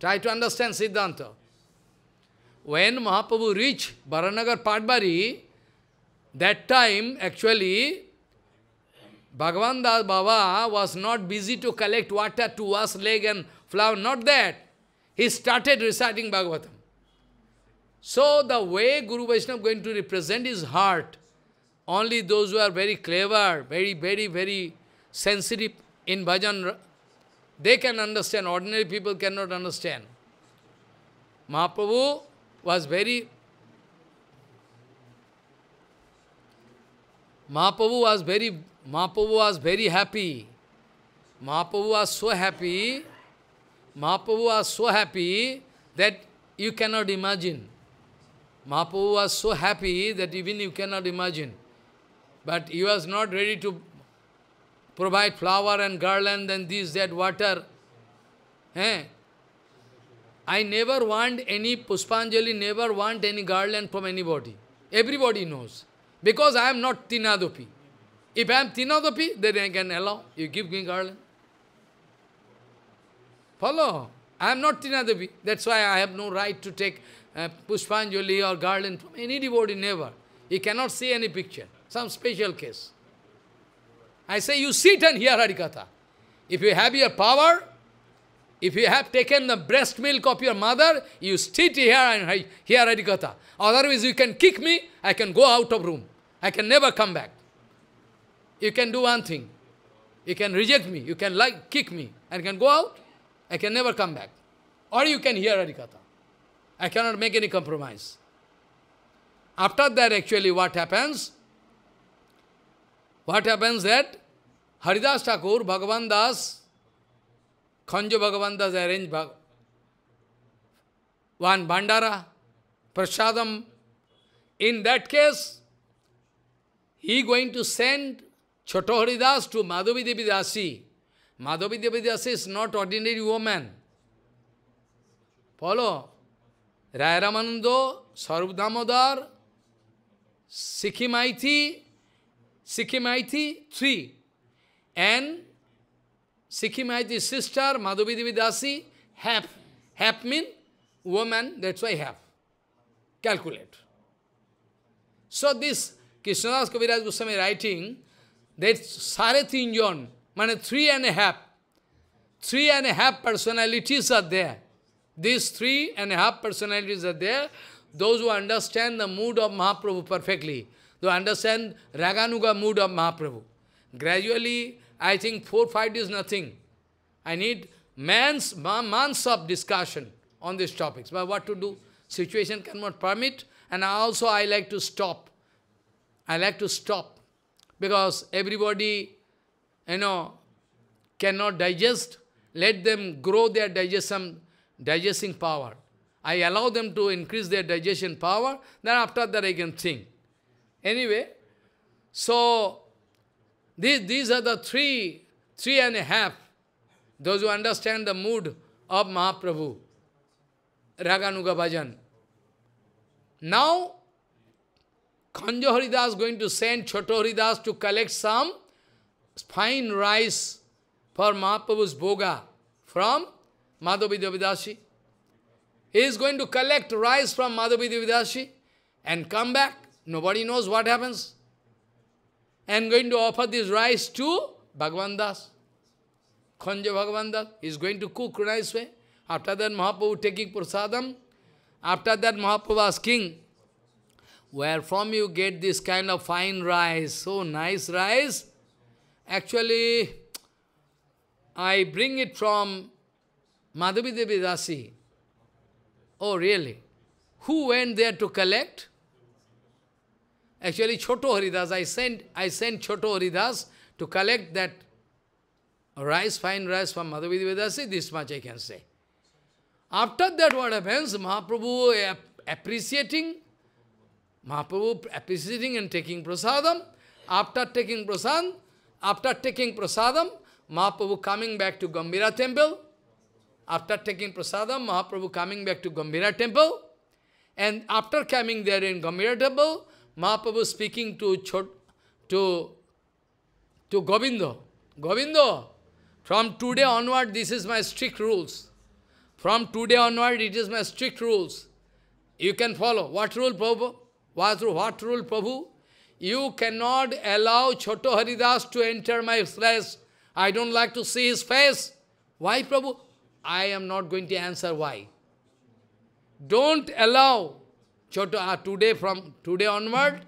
Try to understand Siddhanta when Mahaprabhu reached Baranagar Padbari, that time actually Bhagavan Das Baba was not busy to collect water to wash leg and flower, not that. He started reciting Bhagavatam. So the way Guru Vaishnava going to represent his heart, only those who are very clever, very, very, very sensitive in bhajan, they can understand. Ordinary people cannot understand. Mahaprabhu was very... Mahaprabhu was very, Mahaprabhu was very happy. Mahaprabhu was so happy, Mahaprabhu was so happy that you cannot imagine. Mahaprabhu was so happy that even you cannot imagine. But he was not ready to provide flower and garland and this, that, water. Eh? I never want any, Puspanjali never want any garland from anybody. Everybody knows. Because I am not Tinadopi. If I am Tinadopi, then I can allow. You give me garland. Follow? I am not Tinadopi. That's why I have no right to take uh, or garland from any devotee, never. You cannot see any picture. Some special case. I say, you sit and hear Harikatha. If you have your power, if you have taken the breast milk of your mother, you sit here and hear Harikatha. Otherwise, you can kick me, I can go out of room. I can never come back. You can do one thing. You can reject me, you can like kick me, and can go out, I can never come back. Or you can hear Harikatha. I cannot make any compromise. After that, actually, what happens? What happens that Haridas Thakur, Bhagavan Das, Khanjo Bhagavan does arrange bhag one bandara, prasadam. In that case, he going to send Chotohari Das to Madhavi Devi Dasi. Madhavi Devi Dasi is not ordinary woman. Follow? Raya Ramanando, Sarup Sikhimaiti, Sikhimaiti, three. And Sikhi Sikhimaiti sister, Madhavi Devi Dasi, half. Half mean woman, that's why half. Calculate. So this Krishnadas Kaviraj Goswami writing that Sare Tinjon, man, three and a half, three and a half personalities are there. These three and a half personalities are there. Those who understand the mood of Mahaprabhu perfectly, they understand Raganuga mood of Mahaprabhu. Gradually, I think four, five is nothing. I need months, months of discussion on these topics. But what to do? Situation cannot permit. And also I like to stop. I like to stop. Because everybody, you know, cannot digest. Let them grow their digestion, digesting power. I allow them to increase their digestion power. Then after that I can think. Anyway, so these, these are the three, three and a half. Those who understand the mood of Mahaprabhu, Raganuga Bhajan. Now, Kanjo Haridas going to send Choto Haridas to collect some fine rice for Mahaprabhu's boga from Madhavi Devidashi. He is going to collect rice from Madhavi Devidashi and come back. Nobody knows what happens and going to offer this rice to Bhagavan Das. Khanja Bhagavan Das is going to cook rice way. After that, Mahaprabhu taking prasadam. After that, Mahaprabhu asking, where from you get this kind of fine rice, so nice rice? Actually, I bring it from Madhavi Devi Dasi. Oh, really? Who went there to collect? Actually, Choto Haridas, I sent, I sent Choto Haridas to collect that rice, fine rice from Madhavidvidasi, this much I can say. After that, what happens? Mahaprabhu appreciating, Mahaprabhu appreciating and taking prasadam. After taking prasadam, after taking prasadam, Mahaprabhu coming back to Gambira temple. After taking prasadam, Mahaprabhu coming back to Gambira temple. And after coming there in Gambira temple, Mahaprabhu speaking to Chod, to, to Govindo. Govindo, from today onward, this is my strict rules. From today onward, it is my strict rules. You can follow. What rule, Prabhu? What, what rule, Prabhu? You cannot allow Choto Haridas to enter my place. I don't like to see his face. Why, Prabhu? I am not going to answer why. Don't allow Ah, today from today onward,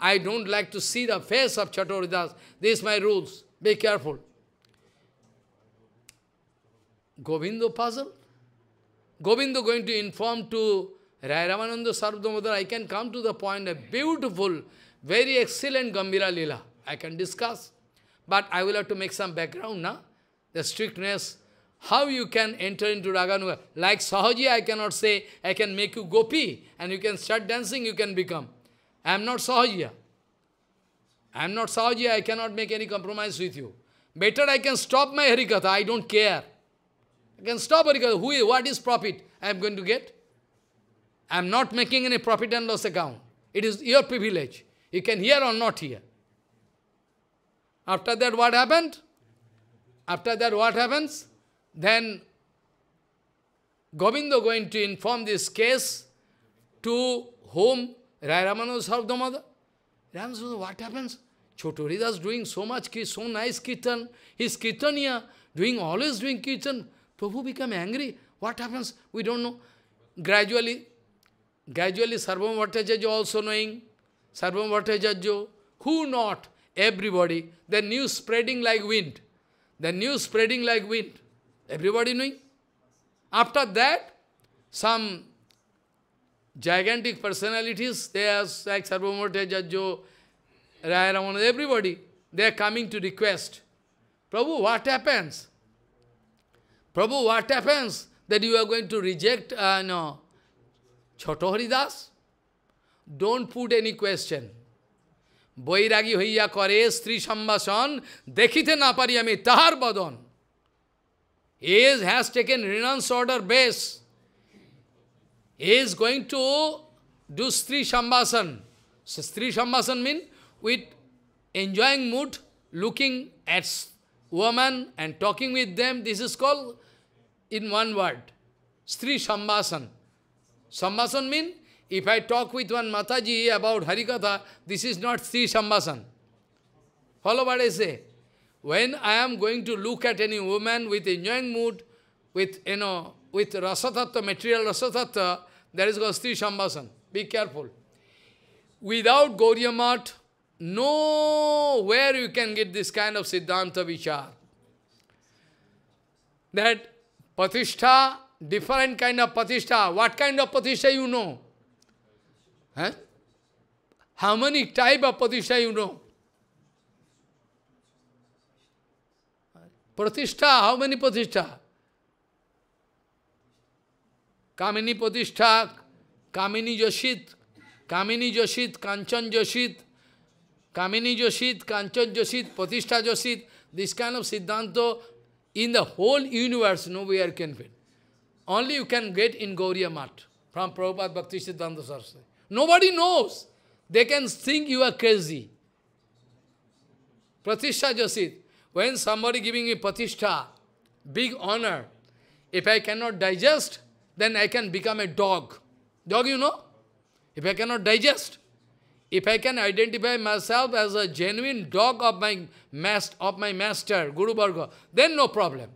I don't like to see the face of Chaturvidas. These my rules. Be careful. Govindo puzzle? Govindo going to inform to Rai Ramananda Sarvdamodar, I can come to the point, a beautiful, very excellent Gambira Lila. I can discuss. But I will have to make some background, na? The strictness how you can enter into Raganuga? Like Sahaji, I cannot say, I can make you gopi, and you can start dancing, you can become. I am not sahaji. I am not sahaji. I cannot make any compromise with you. Better I can stop my Harikatha, I don't care. I can stop Harikatha. Who is, what is profit I am going to get? I am not making any profit and loss account. It is your privilege. You can hear or not hear. After that, what happened? After that, what happens? Then Govinda going to inform this case to whom? Rai Ramana Sarvdamada. Ramana what happens? is doing so much, so nice kirtan. His kirtan here, doing, always doing kirtan. Prabhu become angry. What happens? We don't know. Gradually, gradually Sarvam Vattajajo also knowing. Sarvam Vattajajo, who not? Everybody. The news spreading like wind. The news spreading like wind. Everybody knowing? After that, some gigantic personalities, they are like Sarvamurti, Jajjo, Raya Ramana, everybody, they are coming to request. Prabhu, what happens? Prabhu, what happens that you are going to reject, uh, no, Chotohari Das? Don't put any question. বৈরাগী হইয়া করে স্ত্রী সম্ভাষণ দেখিতে না পারি আমি তাহার বদন He is, has taken renounce order base. He is going to do Sri Shambhasan. So, Sri Shambasan means with enjoying mood, looking at woman and talking with them. This is called in one word. Sri Shambhasan. Shambhasan means if I talk with one Mataji about Harikatha, this is not Sri Shambhasan. Follow what I say. When I am going to look at any woman with enjoying mood, with, you know, with rasatattva, material rasatattva, there is Gasti Shambhasan. Be careful. Without Gauriya Mat, nowhere you can get this kind of Siddhanta Vichar. That Patishtha, different kind of Patishtha. What kind of Patishtha you know? Huh? How many type of Patishtha you know? Pratishtha how many pratishtha kamini प्रतिष्ठा कामिनी जोशीत कामिनी जोशित कांचन जोशीत कामिनी जोशित कांचन जोशित प्रतिष्ठा जोशित this kind of siddhanta in the whole universe no we are can fit only you can get in Gaudiya Math from Prabhupada Bhakti Siddhanta sir says nobody knows they can think you are crazy pratishtha yoshit When somebody giving me patishta, big honor, if I cannot digest, then I can become a dog. Dog, you know? If I cannot digest, if I can identify myself as a genuine dog of my master, of my master, Guru Bhargava, then no problem.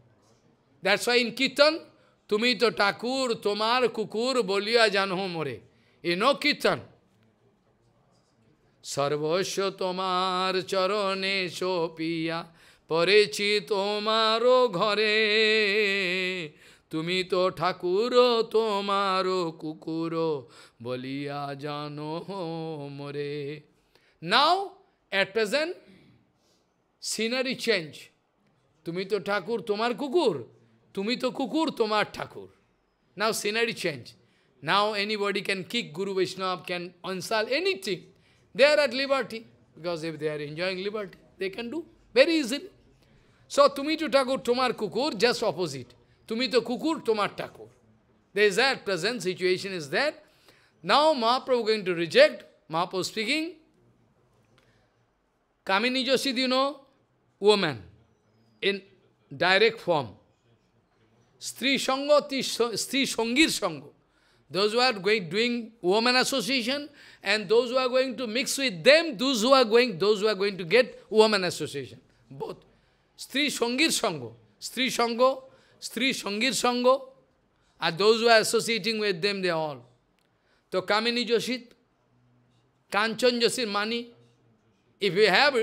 That's why in Kirtan, Tumi to Takur, Tomar, Kukur, Bolia, Janho More. You know Kirtan. Sarvasya Tomar, Charone, Shopiya, परेचि तोमारो घरे तुमी तो ठाकुर तोमारो कुकुरो बलिया जानो मोरे now at present scenery change तुमी तो ठाकुर तुमार कुकुर तुमी तो कुकुर तुम्हार Thakur now scenery change now anybody can kick guru Vaishnava can insult anything they are at liberty because if they are enjoying liberty they can do very easily So Tumi তো ঠাকুর Tomar কুকুর just opposite. Tumi তো কুকুর Tomar Thakur. There is that present situation is that. Now Mahaprabhu going to reject. Mahaprabhu speaking. Kamini Josid, you know, woman in direct form. Stri Sangha, Stri Sangir Sangha. Those who are going doing woman association and those who are going to mix with them, those who are going, those who are going to get woman association. Both. Sri Sri Shango, স্ত্রী Shango, সঙ্গ স্ত্রী সঙ্গ are সঙ্গীর সঙ্গ আর those were associating with them they all তো কামিনী যোশীত কাঞ্চন যোশীর money. If you have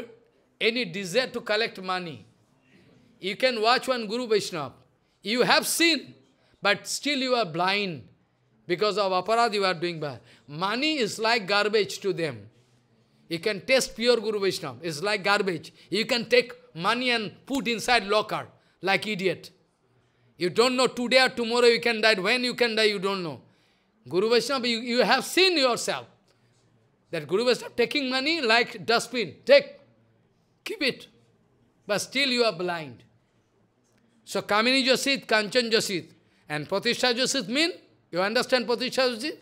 any desire to collect money. You can watch one Guru Vaishnava. You have seen, but still you are blind. Because of aparadhi you are doing bad. Money is like garbage to them. You can taste pure Guru Vaishnava. It's like garbage. You can take money and put inside locker like idiot. You don't know today or tomorrow you can die. When you can die, you don't know. Guru Vaishnava, you, you have seen yourself. That Guru Vaishnava taking money like dustbin. Take. Keep it. But still you are blind. So Kamini Josit, Kanchan Josit. And Pratishtha Josit mean? You understand Pratishtha Josit?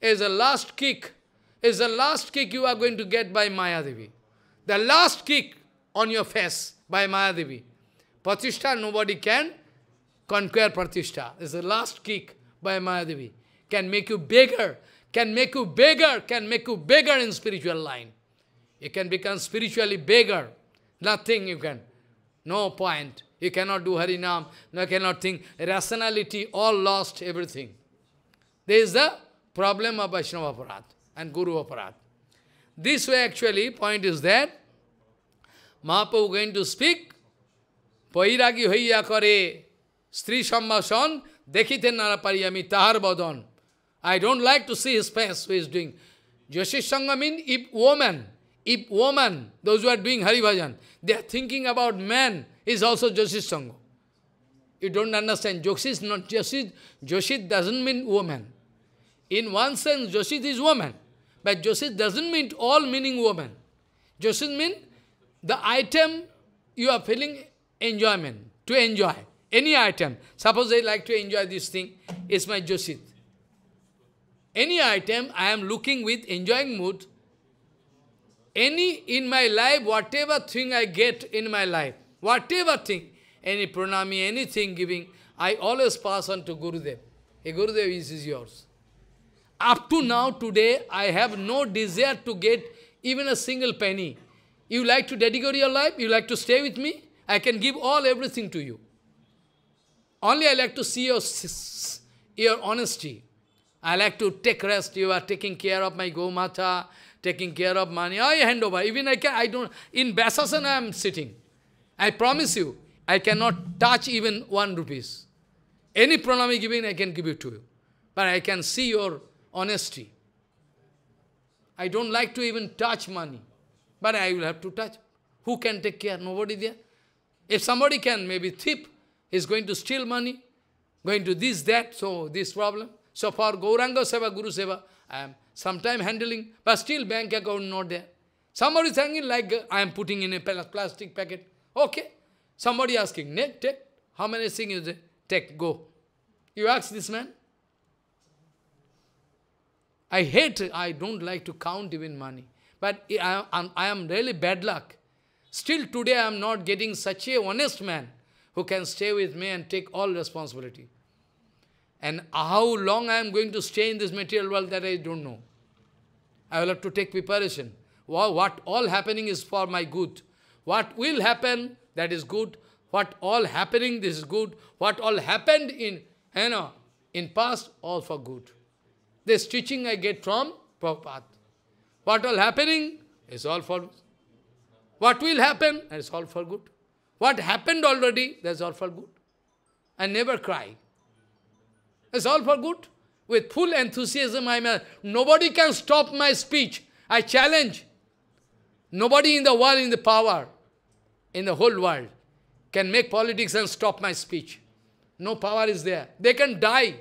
Is the last kick. Is the last kick you are going to get by Devi, The last kick on your face by Mayadevi. Pratishtha, nobody can conquer Pratishtha. It's the last kick by Mayadevi. Can make you bigger, can make you bigger, can make you bigger in spiritual line. You can become spiritually bigger. Nothing you can. No point. You cannot do Harinam. You cannot think. Rationality, all lost, everything. There is a the problem of Vaishnava Aparat and Guru Aparat. This way actually, point is that Mahaprabhu going to speak, Pairagi hoiya kare, Sri Sambhasan, dekhite narapari ami tahar badan. I don't like to see his face, who is doing. Jyotish means if woman, if woman, those who are doing Hari Bhajan, they are thinking about man, is also Jyotish You don't understand. Joshit not Joshit. Joshit doesn't mean woman. In one sense, Joshit is woman. But Joshit doesn't mean all meaning woman. Joshit means the item you are feeling enjoyment, to enjoy, any item. Suppose I like to enjoy this thing, it's my Josit. Any item I am looking with enjoying mood, any in my life, whatever thing I get in my life, whatever thing, any pranami, anything giving, I always pass on to Gurudev. Hey, Gurudev, this is yours. Up to now, today, I have no desire to get even a single penny you like to dedicate your life? You like to stay with me? I can give all everything to you. Only I like to see your, your honesty. I like to take rest. You are taking care of my Gomata, taking care of money. I hand over. Even I can I don't in Basasana I am sitting. I promise you, I cannot touch even one rupees. Any pranami giving, I can give it to you. But I can see your honesty. I don't like to even touch money. But I will have to touch. Who can take care? Nobody there. If somebody can, maybe thief is going to steal money, going to this, that, so this problem. So for Gauranga Seva, Guru Seva, I am sometime handling, but still bank account not there. Somebody is hanging like I am putting in a plastic packet. Okay. Somebody asking, Nick, take. How many things is it? Take, go. You ask this man? I hate, I don't like to count even money. But I, I, I am really bad luck. Still today I am not getting such a honest man who can stay with me and take all responsibility. And how long I am going to stay in this material world that I don't know. I will have to take preparation. What all happening is for my good. What will happen, that is good. What all happening, this is good. What all happened in, you know, in past, all for good. This teaching I get from Prabhupada. What all happening is all for what will happen is all for good. What happened already, that's all for good. And never cry. It's all for good. With full enthusiasm, I'm nobody can stop my speech. I challenge. Nobody in the world, in the power, in the whole world, can make politics and stop my speech. No power is there. They can die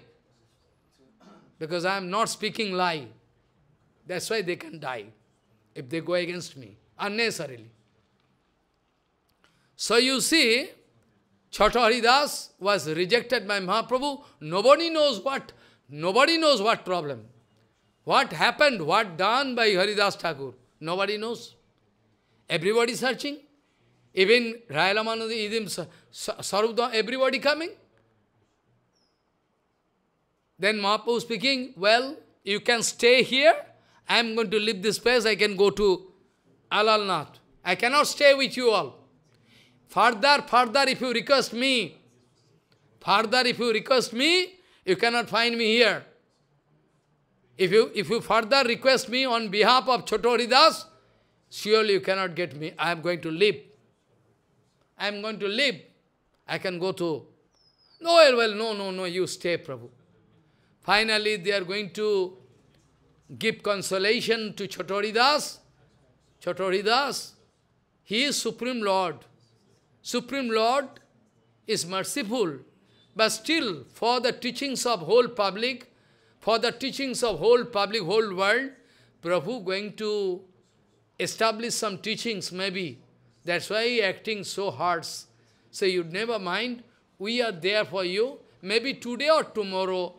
because I am not speaking lie. That's why they can die, if they go against me, unnecessarily. So you see, Chhata Das was rejected by Mahaprabhu. Nobody knows what, nobody knows what problem. What happened, what done by Haridas Thakur? Nobody knows. Everybody searching. Even the Idim, Sarupda, everybody coming. Then Mahaprabhu speaking, well, you can stay here I am going to leave this place, I can go to Alalnath. I cannot stay with you all. Further, further, if you request me, further, if you request me, you cannot find me here. If you, if you further request me on behalf of Chotoridas, surely you cannot get me. I am going to leave. I am going to leave. I can go to... No, well, no, no, no, you stay, Prabhu. Finally, they are going to give consolation to Chotoridas. Chotoridas, he is Supreme Lord. Supreme Lord is merciful, but still for the teachings of whole public, for the teachings of whole public, whole world, Prabhu going to establish some teachings maybe. That's why he acting so harsh. So you never mind, we are there for you. Maybe today or tomorrow,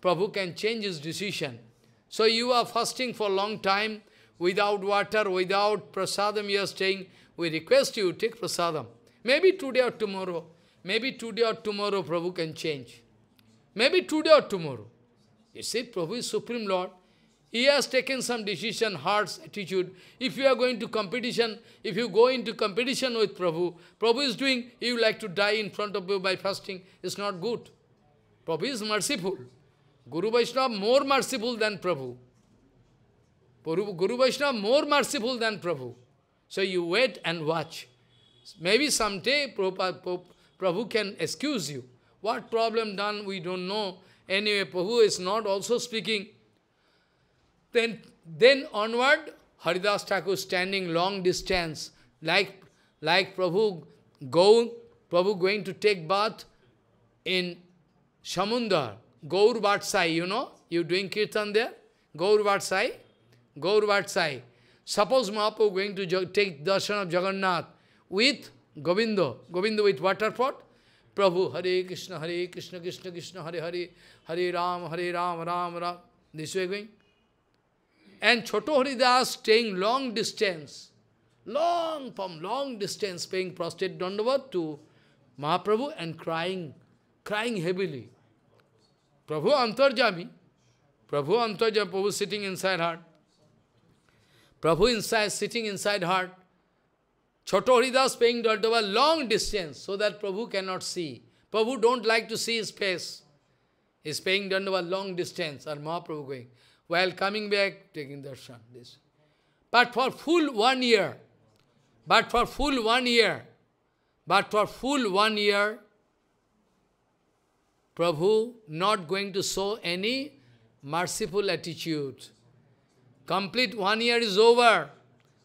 Prabhu can change his decision. So you are fasting for a long time, without water, without prasadam you are staying. We request you, take prasadam. Maybe today or tomorrow. Maybe today or tomorrow Prabhu can change. Maybe today or tomorrow. You see, Prabhu is Supreme Lord. He has taken some decision, heart's attitude. If you are going to competition, if you go into competition with Prabhu, Prabhu is doing, he would like to die in front of you by fasting. It's not good. Prabhu is merciful. Guru Vaishnava more merciful than Prabhu. Guru, Guru Vaishnava more merciful than Prabhu. So you wait and watch. Maybe someday Prabhu can excuse you. What problem done, we don't know. Anyway, Prabhu is not also speaking. Then, then onward, Haridas Thakur standing long distance, like, like Prabhu, go, Prabhu going to take bath in Shamundar. Gaur Vatsai, you know, you doing kirtan there? Gaur Vatsai, Gaur Vatsai. Suppose Mahaprabhu going to take darshan of Jagannath with Govindo, Govindo with water pot, Prabhu, Hare Krishna, Hare Krishna, Krishna Krishna, Hare Hare, Hare Ram, Hare Ram, Ram Ram, this way going. And Choto Haridas staying long distance, long from long distance, paying prostrate dandavat to Mahaprabhu and crying, crying heavily. Prabhu Antarjami. Prabhu Antarjami, Prabhu sitting inside heart. Prabhu inside, sitting inside heart. Choto Haridas paying Dardava long distance so that Prabhu cannot see. Prabhu don't like to see his face. He's paying Dandava long distance or Mahaprabhu going. While coming back, taking darshan. This. But for full one year, but for full one year, but for full one year, Prabhu not going to show any merciful attitude. Complete one year is over.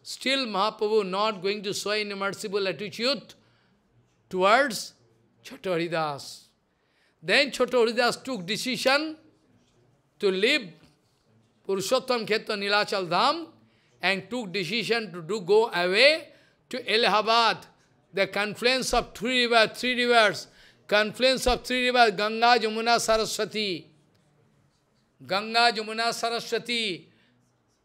Still Mahaprabhu not going to show any merciful attitude towards Chataridas. Then Chataridas took decision to leave Purushottam Kheta Nilachal Dham and took decision to do go away to Allahabad, the confluence of three rivers, three rivers, confluence of three rivers, Ganga, Jamuna, Saraswati. Ganga, Jamuna, Saraswati,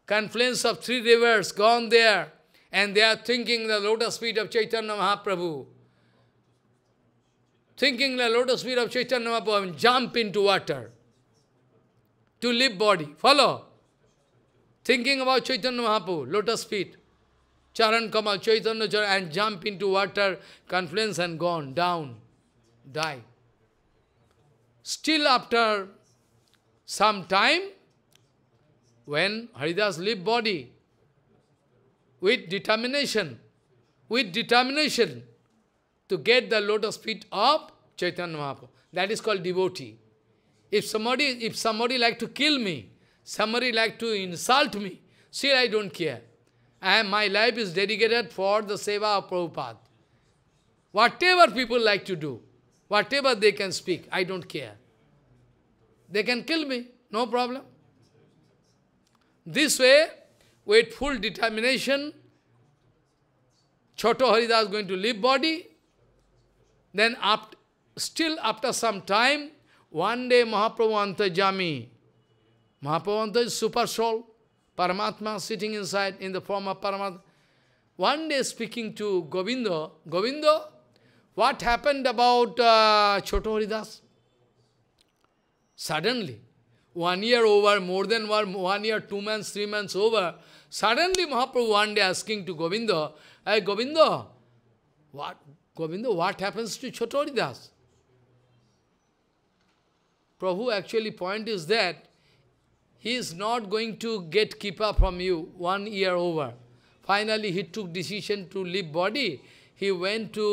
confluence of three rivers gone there, and they are thinking the lotus feet of Chaitanya Mahaprabhu. Thinking the lotus feet of Chaitanya Mahaprabhu and jump into water to live body. Follow? Thinking about Chaitanya Mahaprabhu, lotus feet. Charan Kamal, Chaitanya Charan, and jump into water, confluence and gone down die. Still after some time, when Haridas leave body, with determination, with determination to get the lotus feet of Chaitanya Mahaprabhu. That is called devotee. If somebody, if somebody like to kill me, somebody like to insult me, still I don't care. I, my life is dedicated for the seva of Prabhupada. Whatever people like to do, Whatever they can speak, I don't care. They can kill me, no problem. This way, with full determination, Choto Haridas is going to leave body. Then after, still after some time, one day Mahaprabhu Jami, Mahaprabhu Antaj is super soul, Paramatma sitting inside in the form of Paramatma. One day speaking to Govinda, Govinda, what happened about uh, Choto Haridas? Suddenly, one year over, more than one, one year, two months, three months over, suddenly Mahaprabhu one day asking to Govinda, Hey Govinda, what, Govinda, what happens to Choto Haridas? Prabhu actually point is that he is not going to get kippa from you one year over. Finally, he took decision to leave body. He went to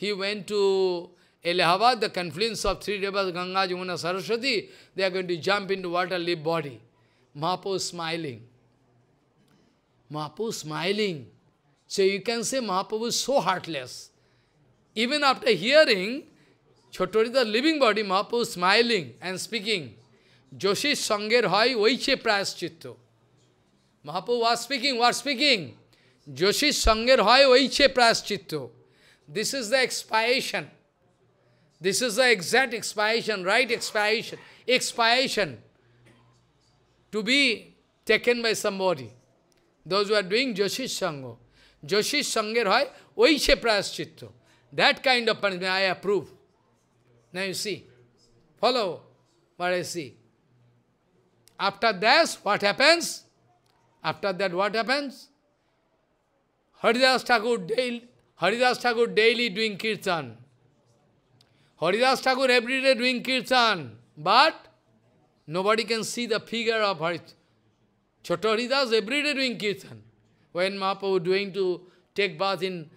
he went to Allahabad, the confluence of three rivers, Ganga, Jumuna, Saraswati. They are going to jump into water, leave body. Mahaprabhu smiling. Mahaprabhu smiling. So you can say Mahaprabhu is so heartless. Even after hearing the living body, Mahaprabhu smiling and speaking. Joshi sangir hai, Oiche Praschitto. Mahaprabhu was speaking, was speaking. Joshi sangir hai, Oiche Praschitto. This is the expiation. This is the exact expiation, right expiation. Expiation. To be taken by somebody. Those who are doing Joshish Sangho. Joshish Sanger hoy, oiche praschitto. That kind of punishment I approve. Now you see. Follow what I see. After this, what happens? After that, what happens? Haridas Thakur Haridas Thakur daily doing kirtan. Haridas Thakur every day doing kirtan. But nobody can see the figure of Haridas. Chota Haridas every day doing kirtan. When Mahaprabhu doing to take bath in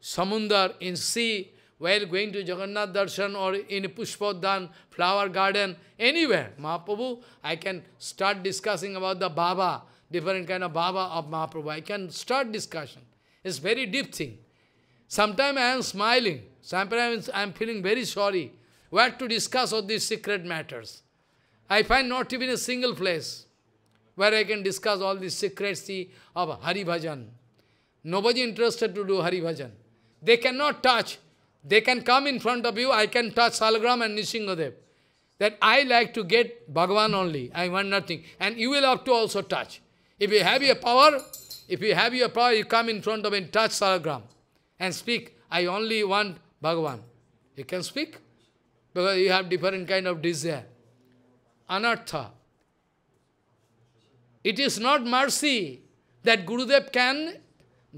Samundar, in sea, while going to Jagannath Darshan or in Pushpadhan, flower garden, anywhere. Mahaprabhu, I can start discussing about the Baba, different kind of Baba of Mahaprabhu. I can start discussion. It's very deep thing. Sometimes I am smiling, sometimes I am feeling very sorry. What to discuss all these secret matters? I find not even a single place where I can discuss all the secrecy of Hari Bhajan. Nobody interested to do Hari Bhajan. They cannot touch. They can come in front of you, I can touch Salagram and Nishingadev. That I like to get Bhagavan only, I want nothing. And you will have to also touch. If you have your power, if you have your power, you come in front of and touch Salagram and speak, I only want Bhagavan. You can speak, because you have different kind of desire. Anartha. It is not mercy that Gurudev can,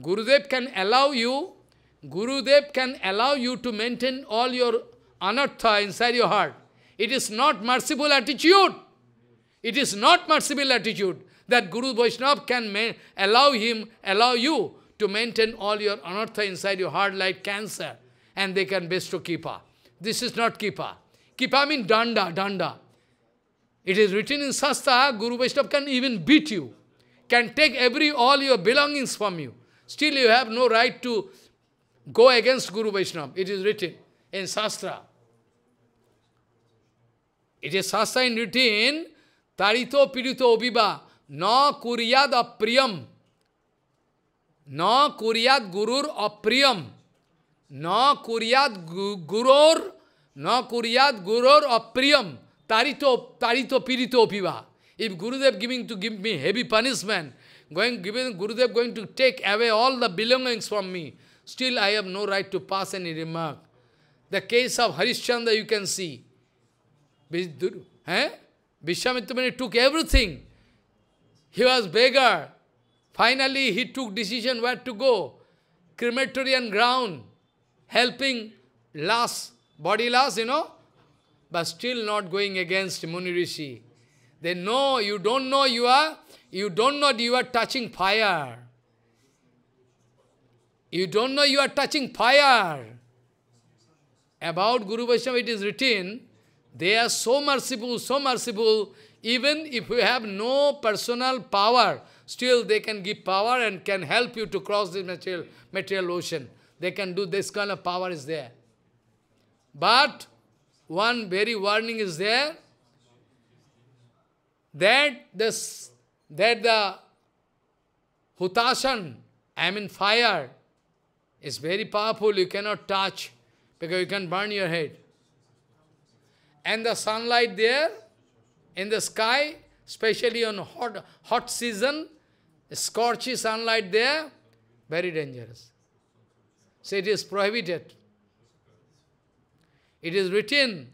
Gurudev can allow you, Gurudev can allow you to maintain all your anartha inside your heart. It is not merciful attitude. It is not merciful attitude that Guru Vaishnava can allow him, allow you to maintain all your anartha inside your heart like cancer, and they can bestow kipa. This is not kipa. Kipa means danda, danda. It is written in sastha. Guru Vaishnava can even beat you, can take every all your belongings from you. Still you have no right to go against Guru Vaishnava. It is written in Sastra. It is Sastra in written, Tarito Pirito Obiba, Na Kuryad Apriyam. No kuryat gurur अप्रियम न kuryat गुरोर न kuryat गुरोर अप्रियम tarito tarito pirito piva. if gurudev giving to give me heavy punishment going giving gurudev going to take away all the belongings from me still i have no right to pass any remark the case of harishchandra you can see eh? took everything. He was beggar. Finally, he took decision where to go. and ground, helping last body last, you know, but still not going against Munirishi. They know, you don't know you are, you don't know you are touching fire. You don't know you are touching fire. About Guru Vaishnava it is written, they are so merciful, so merciful, even if you have no personal power, still they can give power and can help you to cross this material, material ocean. They can do this kind of power is there. But one very warning is there that this that the hutasan, I mean fire, is very powerful, you cannot touch because you can burn your head. And the sunlight there in the sky, especially on hot, hot season, Scorchy sunlight there, very dangerous. So it is prohibited. It is written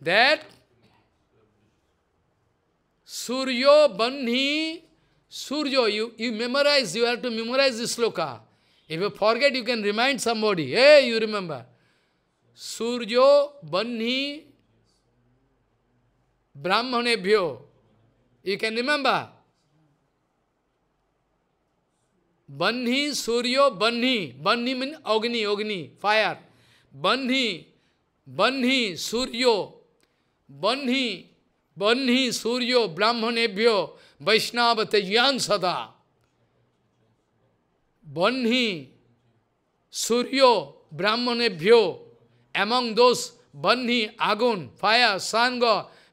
that Suryo Banhi Suryo, you, you memorize, you have to memorize this sloka. If you forget, you can remind somebody. Hey, you remember. Suryo Banhi Brahmanebhyo. You can remember. बन्ही सूर्यो बन्ही बन्ही mean अग्नि अग्नि fire बन्ही बन्ही सूर्यो बन्ही बन्ही सूर्यो ब्राह्मणेभ्यो वैष्णव तेजान सदा बन्ही सूर्यो ब्राह्मणेभ्यो एमंग दोस बन्ही आगुन फायर सांग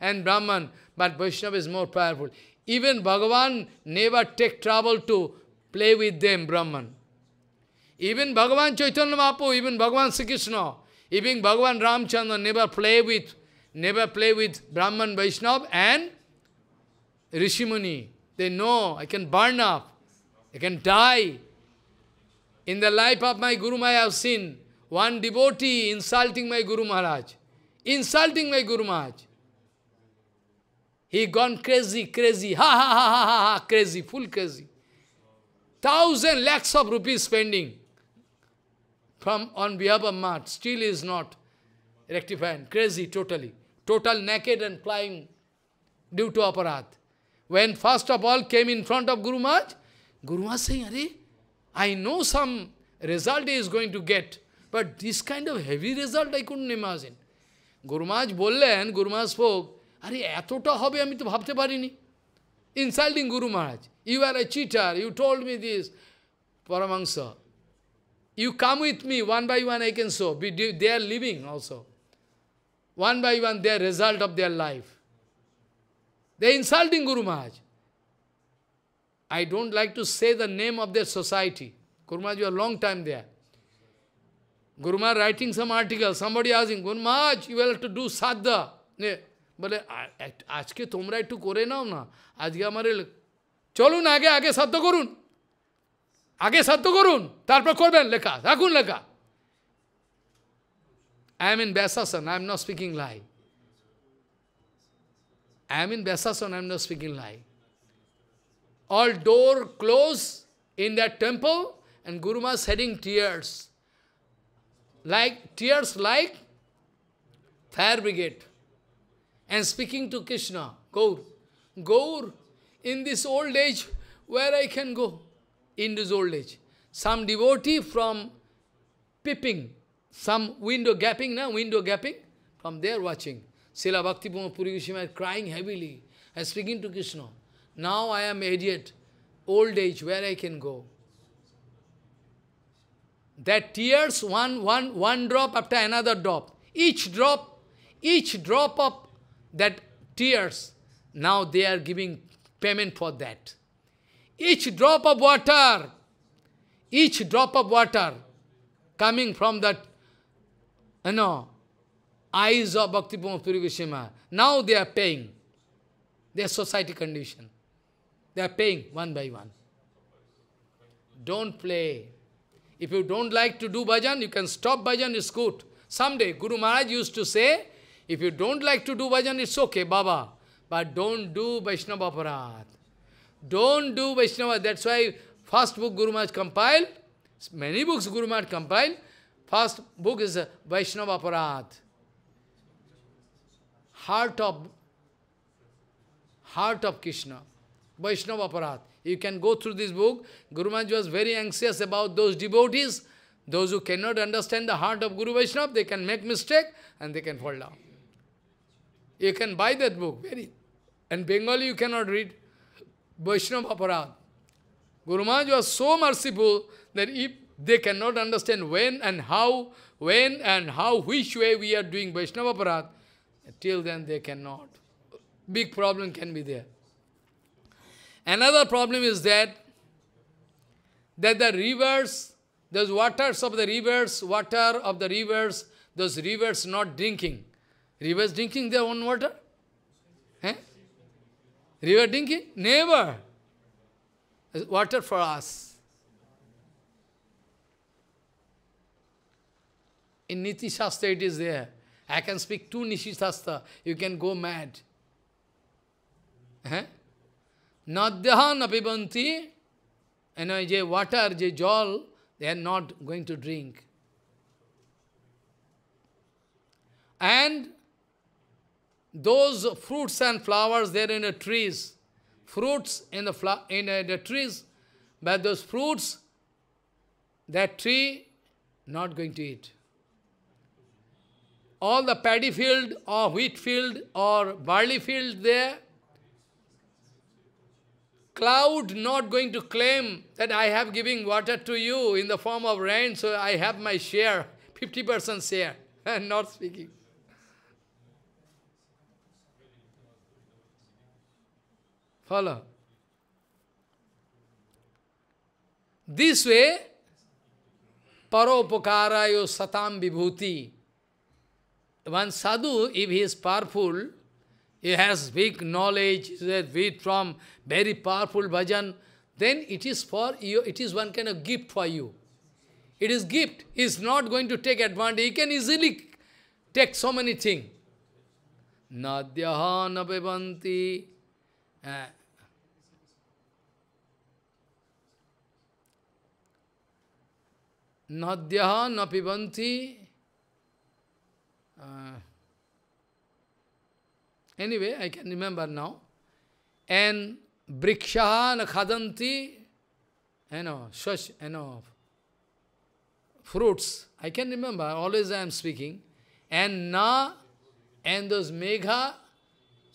and Brahmin but Vaishnava is more powerful even Bhagavan never take travel to Play with them, Brahman. Even Bhagavan Chaitanya Mahaprabhu, even Bhagavan Sri Krishna, even Bhagavan Ramchandra never play with, never play with Brahman, Vaishnav and Rishimuni. They know, I can burn up, I can die. In the life of my Guru I have seen one devotee insulting my Guru Maharaj. Insulting my Guru Maharaj. He gone crazy, crazy, ha ha ha ha ha, ha crazy, full crazy. Thousand lakhs of rupees spending from on behalf of Mart. Still is not rectified. Crazy totally. Total naked and flying due to aparat. When first of all came in front of Guru Maharaj, Guru Maharaj saying, Are, I know some result he is going to get, but this kind of heavy result I couldn't imagine. Guru Maharaj "And Guru Maharaj spoke, Are, এতটা হবে আমি তো ভাবতে পারিনি. Insulting Guru Maharaj. You are a cheater, you told me this. Paramahansa, you come with me, one by one I can show. They are living also. One by one, their result of their life. They are insulting Guru Maharaj. I don't like to say the name of their society. Guru Maharaj, you are long time there. Guru Maharaj writing some article, somebody asking, Guru Maharaj, you will have to do sadha. But আজকে তোমরা একটু করে to না আজকে চলুন আগে আগে সাধ্য করুন আগে সাধ্য করুন তারপর করবেন লেখা রাখুন লেখা I am in San I am not speaking lie. I am in San I am not speaking lie. All door close in that temple and Guru Maharaj shedding tears. Like, tears like fire And speaking to Krishna, Gaur. Gaur, in this old age, where I can go? In this old age. Some devotee from peeping, some window gapping, now window gapping, from there watching. Srila Bhakti Puma Puri crying heavily and speaking to Krishna. Now I am idiot, old age, where I can go? That tears, one, one, one drop after another drop. Each drop, each drop of that tears, now they are giving payment for that. Each drop of water, each drop of water coming from that, you know, eyes of Bhakti Puri Goswami, now they are paying their society condition. They are paying one by one. Don't play. If you don't like to do bhajan, you can stop bhajan, it's good. Someday, Guru Maharaj used to say, if you don't like to do bhajan, it's okay, Baba. But don't do Vaishnava Parat. Don't do Vaishnava. That's why first book Guru Maharaj compiled, many books Guru Maharaj compiled. First book is Vaishnava Parat. Heart of Heart of Krishna. Vaishnava Parat. You can go through this book. Guru Maharaj was very anxious about those devotees. Those who cannot understand the heart of Guru Vaishnava, they can make mistake and they can fall down. You can buy that book. Very. And Bengali you cannot read. Vaishnava Parad. Guru Maharaj was so merciful that if they cannot understand when and how, when and how, which way we are doing Vaishnava Parad, till then they cannot. Big problem can be there. Another problem is that that the rivers, those waters of the rivers, water of the rivers, those rivers not drinking. Rivers drinking their own water? Eh? River drinking? Never. Water for us. In Niti Shastra it is there. I can speak two Nishi Shastra. You can go mad. Eh? Nadyaha napibanti. You know, je water, je jol, they are not going to drink. And those fruits and flowers there in the trees, fruits in the, in uh, the trees, but those fruits, that tree not going to eat. All the paddy field or wheat field or barley field there, cloud not going to claim that I have giving water to you in the form of rain, so I have my share, 50% share, and *laughs* not speaking. Follow. This way, paropakarayo satam vibhuti. One sadhu, if he is powerful, he has big knowledge, read from very powerful bhajan, then it is for you, it is one kind of gift for you. It is gift. He is not going to take advantage. He can easily take so many things. Nadyaha nabevanti Uh, Nadya na napibanti. Uh, anyway, I can remember now. And brikshaha nakhadanti, you know, swash, you know, fruits. I can remember, always I am speaking. And na, and those megha,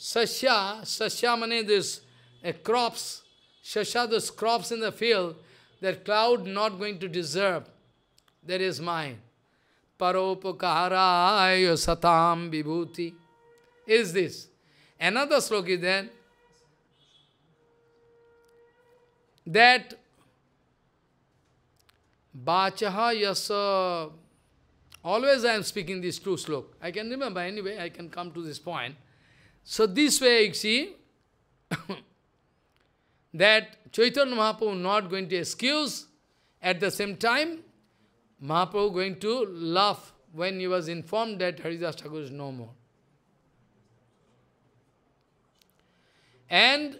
Sasha, Sasha, means this uh, crops, Sasha, this crops in the field, that cloud not going to deserve. That is mine. Paropakarayo satam vibhuti. Is this. Another slok? is then, that Bachaha Yasa, always I am speaking these two slokas. I can remember anyway, I can come to this point. So this way you see *coughs* that Chaitanya Mahaprabhu not going to excuse, at the same time, Mahaprabhu going to laugh when he was informed that Haridas Thakur is no more. And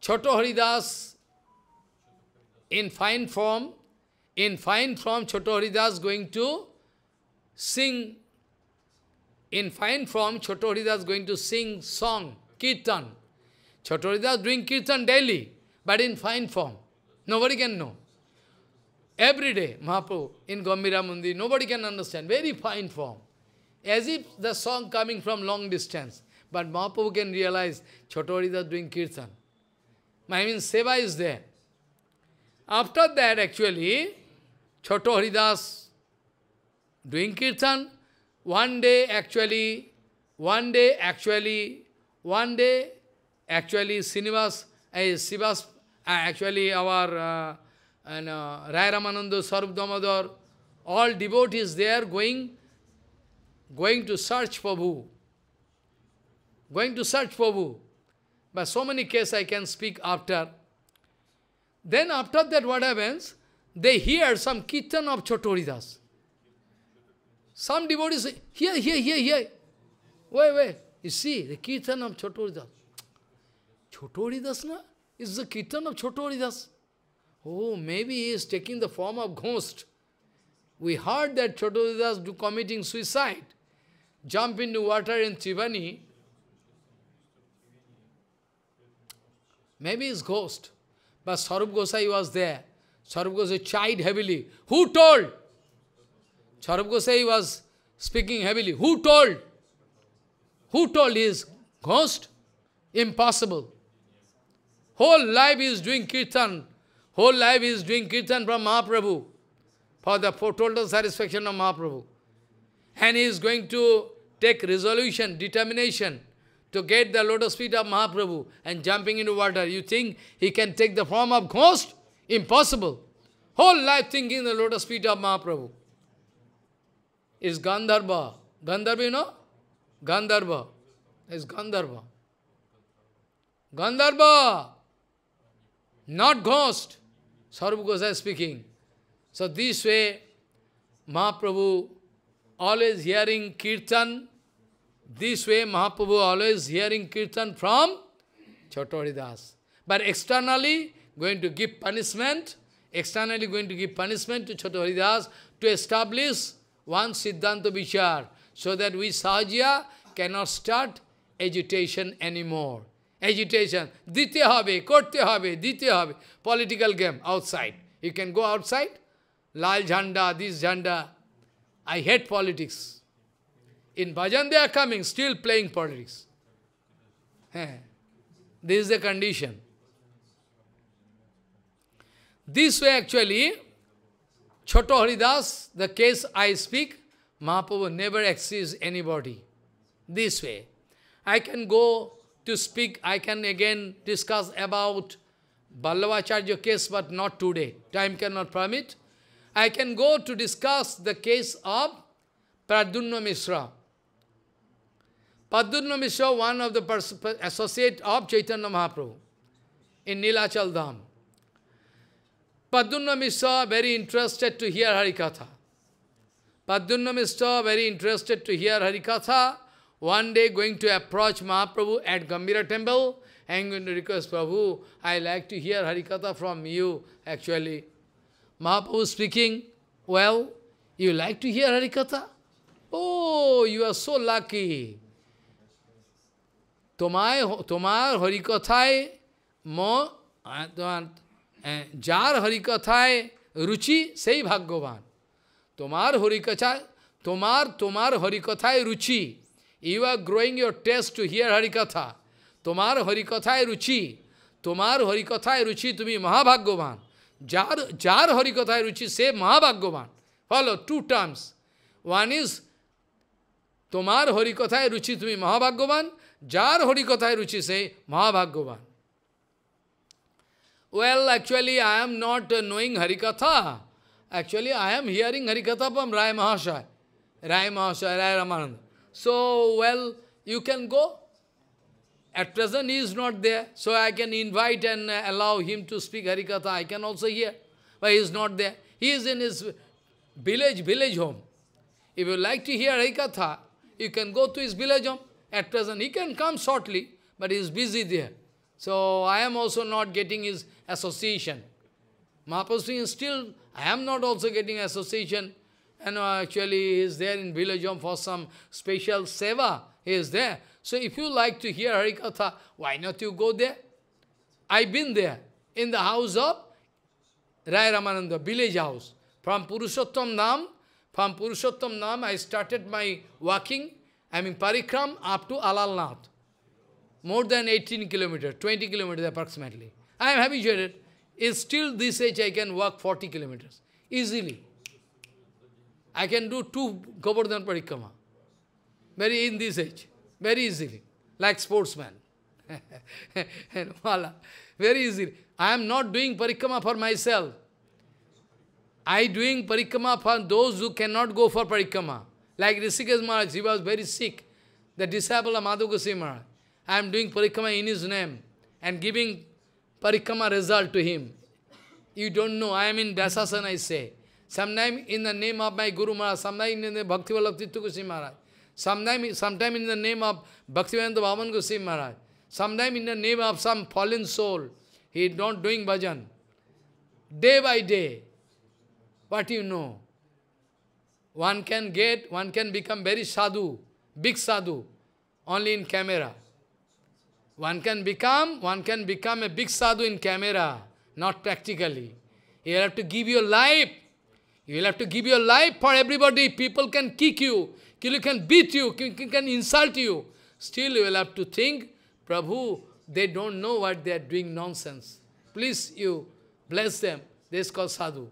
Choto Haridas, in fine form, in fine form, Choto Haridas going to sing in fine form, Chotorida is going to sing song, kirtan. Chotorida is doing kirtan daily, but in fine form. Nobody can know. Every day, Mahaprabhu in Gambira Mundi, nobody can understand. Very fine form. As if the song coming from long distance. But Mahaprabhu can realize Chotorida is doing kirtan. I mean, Seva is there. After that, actually, Choto is doing kirtan, one day actually, one day actually, one day actually Srinivas, uh, Sivas, uh, actually our uh, and, uh, eh, Rai Ramananda, Sarup all devotees there going, going to search Prabhu. Going to search Prabhu. But so many cases I can speak after. Then after that what happens? They hear some kirtan of Chotoridas. Some devotees say, here, here, here, here. Wait, wait. You see, the kirtan of Chotoridas. Chotoridas na? Is the kirtan of Chotoridas. Oh, maybe he is taking the form of ghost. We heard that Chotoridas do committing suicide. Jump into water in Tivani. Maybe it's ghost. But Sarup Gosai was there. Sarup Gosai chide heavily. Who told? Sharab Gosai was speaking heavily. Who told? Who told his ghost? Impossible. Whole life is doing kirtan. Whole life is doing kirtan from Mahaprabhu. For the total satisfaction of Mahaprabhu. And he is going to take resolution, determination to get the lotus feet of Mahaprabhu and jumping into water. You think he can take the form of ghost? Impossible. Whole life thinking the lotus feet of Mahaprabhu is Gandharva. Gandharva, you know? Gandharva. Is Gandharva. Gandharva! Not ghost! Sarva Goswami speaking. So this way, Mahaprabhu always hearing kirtan. This way, Mahaprabhu always hearing kirtan from Chaturidas. But externally, going to give punishment, externally going to give punishment to Chaturidas to establish one Siddhanta Vichar, so that we Sahajya cannot start agitation anymore. Agitation, dite habe, korte habe, dite habe, political game outside. You can go outside, lal jhanda, this jhanda. I hate politics. In bhajan they are coming, still playing politics. this is the condition. This way actually, Choto Haridas, the case I speak, Mahaprabhu never exceeds anybody. This way. I can go to speak, I can again discuss about Ballavacharya case, but not today. Time cannot permit. I can go to discuss the case of Pradunna Mishra. Pradunna Mishra, one of the associate of Chaitanya Mahaprabhu in Nilachal Dham. Padunna Mishra very interested to hear Harikatha. Padunna Mishra very interested to hear Harikatha. One day going to approach Mahaprabhu at Gambira temple. I am going to request Prabhu, I like to hear Harikatha from you actually. Mahaprabhu speaking, well, you like to hear Harikatha? Oh, you are so lucky. tomar Harikathai, mo, ম তোমার যার হরিকথায় রুচি সেই ভাগ্যবান তোমার হরিকথায় তোমার তোমার হরিকথায় রুচি you are growing your taste to hear Harikatha তোমার হরিকথায় রুচি তোমার হরিকথায় রুচি তুমি মহাভাগ্যবান যার যার হরিকথায় রুচি সে মহাভাগ্যবান follow to terms one is তোমার হরিকথায় রুচি তুমি মহাভাগ্যবান যার হরিকথায় রুচি সে মহাভাগ্যবান well, actually, I am not knowing uh, knowing Harikatha. Actually, I am hearing Harikatha from Rai Mahasaya. Rai Mahasaya, Rai Ramananda. So, well, you can go. At present, he is not there. So, I can invite and uh, allow him to speak Harikatha. I can also hear. But he is not there. He is in his village, village home. If you like to hear Harikatha, you can go to his village home. At present, he can come shortly, but he is busy there. So I am also not getting his association. Mahaprabhu Singh is still, I am not also getting association. And uh, actually he is there in village for some special seva. He is there. So if you like to hear Harikatha, why not you go there? I've been there in the house of Rai Ramananda, village house. From Purushottam Nam, from Purushottam Nam, I started my walking, I mean Parikram, up to Alalnath more than 18 kilometers, 20 kilometers approximately. I am habituated. Is still this age I can walk 40 kilometers easily. I can do two Govardhan Parikrama. Very in this age, very easily, like sportsman. and *laughs* voila, very easily. I am not doing Parikrama for myself. I doing Parikrama for those who cannot go for Parikrama. Like Rishikesh Maharaj, he was very sick. The disciple of Maharaj. I am doing parikrama in his name and giving parikrama result to him. You don't know, I am in Vyasasana, I say. Sometimes in the name of my Guru Maharaj, sometimes in the Bhakti Vallabhitya Maharaj, sometimes sometime in the name of Bhaktivedanta Bhavan Goswami Maharaj, sometimes in the name of some fallen soul, he is not doing bhajan. Day by day, what you know? One can get, one can become very sadhu, big sadhu, only in camera. One can become, one can become a big sadhu in camera, not practically. You have to give your life. You will have to give your life for everybody. People can kick you, people can beat you, can insult you. Still you will have to think, Prabhu, they don't know what they are doing nonsense. Please you bless them. This is called sadhu.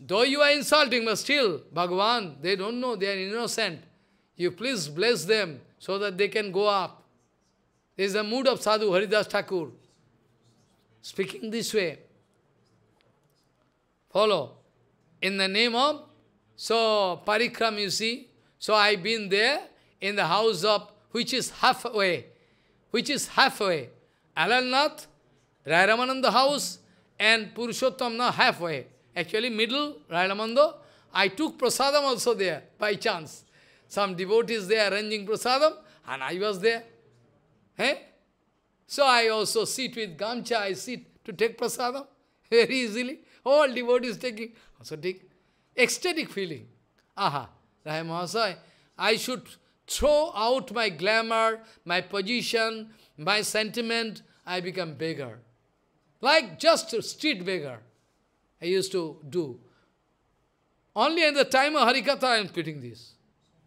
Though you are insulting, but still, Bhagavan, they don't know, they are innocent. You please bless them so that they can go up. This is the mood of Sadhu Haridas Thakur. Speaking this way. Follow. In the name of, so Parikram you see, so I've been there in the house of, which is halfway, which is halfway. Alalnath, Rai Ramananda house, and Purushottamna halfway. Actually middle, Rai Ramananda, I took prasadam also there, by chance. Some devotees there arranging prasadam, and I was there. So I also sit with Gamcha, I sit to take prasadam *laughs* very easily. All devotees taking, also take ecstatic feeling. Aha, Rai Mahasaya, I should throw out my glamour, my position, my sentiment, I become beggar. Like just a street beggar, I used to do. Only in the time of Harikatha I am putting this.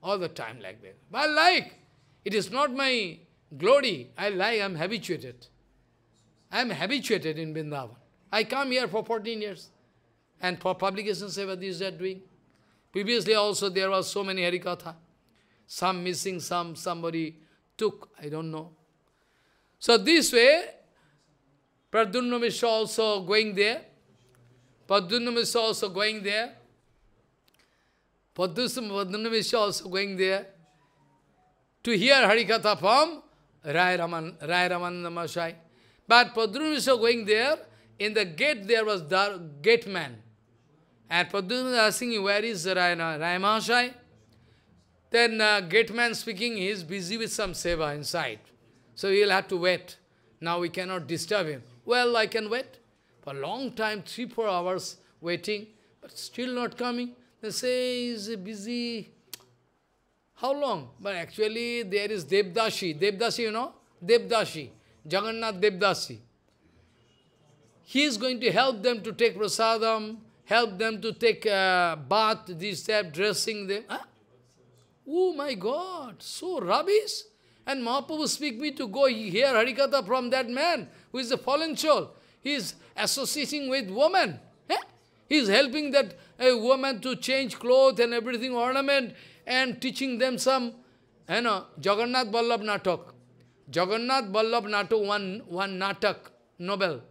All the time like that. But I like, it is not my Glory, I lie. I'm habituated. I'm habituated in Vrindavan. I come here for 14 years. And for publication seva, these are doing. Previously also there was so many Harikatha. Some missing, some somebody took, I don't know. So this way, Pradunna Mishra also going there. Pradunna Mishra also going there. Pradunna Mishra also going there. To hear Harikatha from Rai Raman, Rai Raman Masai. But Padrumisa going there, in the gate there was the gate man. And Padrumisa asking, where is Rai, Rai Mahasai? Then uh, gate man speaking, he is busy with some seva inside. So he'll have to wait. Now we cannot disturb him. Well, I can wait. For a long time, three, four hours waiting, but still not coming. They say, he's busy how long? But actually there is Devdashi. Devdashi, you know? Devdashi. Jagannath Devdashi. He is going to help them to take prasadam, help them to take uh, bath, this, that, dressing them. Huh? Oh my God, so rubbish. And Mahaprabhu speak me to go hear Harikatha from that man who is a fallen soul. He is associating with woman. He is helping that uh, woman to change clothes and everything, ornament and teaching them some, you know, Jagannath Vallabh Natak. Jagannath Vallabh Natak, one, one Natak, Nobel.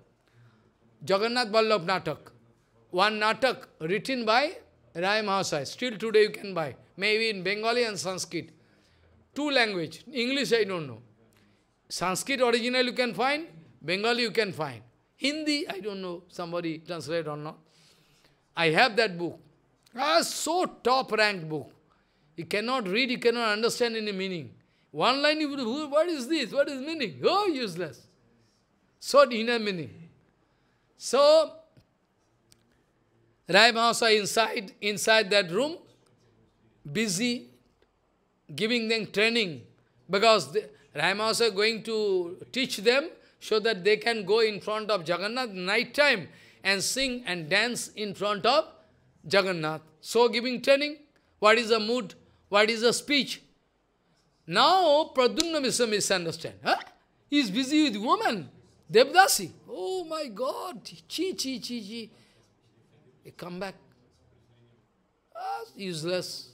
Jagannath Vallabh Natak. One Natak written by Rai Mahasaya. Still today you can buy. Maybe in Bengali and Sanskrit. Two language. English I don't know. Sanskrit original you can find. Bengali you can find. Hindi, I don't know, somebody translate or not. I have that book. Ah, so top ranked book. You cannot read, you cannot understand any meaning. One line, you what is this? What is meaning? Oh, useless. So, inner meaning. So, Rai Mahasaya inside, inside that room, busy giving them training, because the, Rai Mahasaya going to teach them so that they can go in front of Jagannath night time and sing and dance in front of Jagannath. So giving training, what is the mood? What is the speech? Now Pradumna is misunderstand. Huh? He is busy with woman, Devdasi. Oh my God, chi, chi, chi, chi. come back. Ah, useless.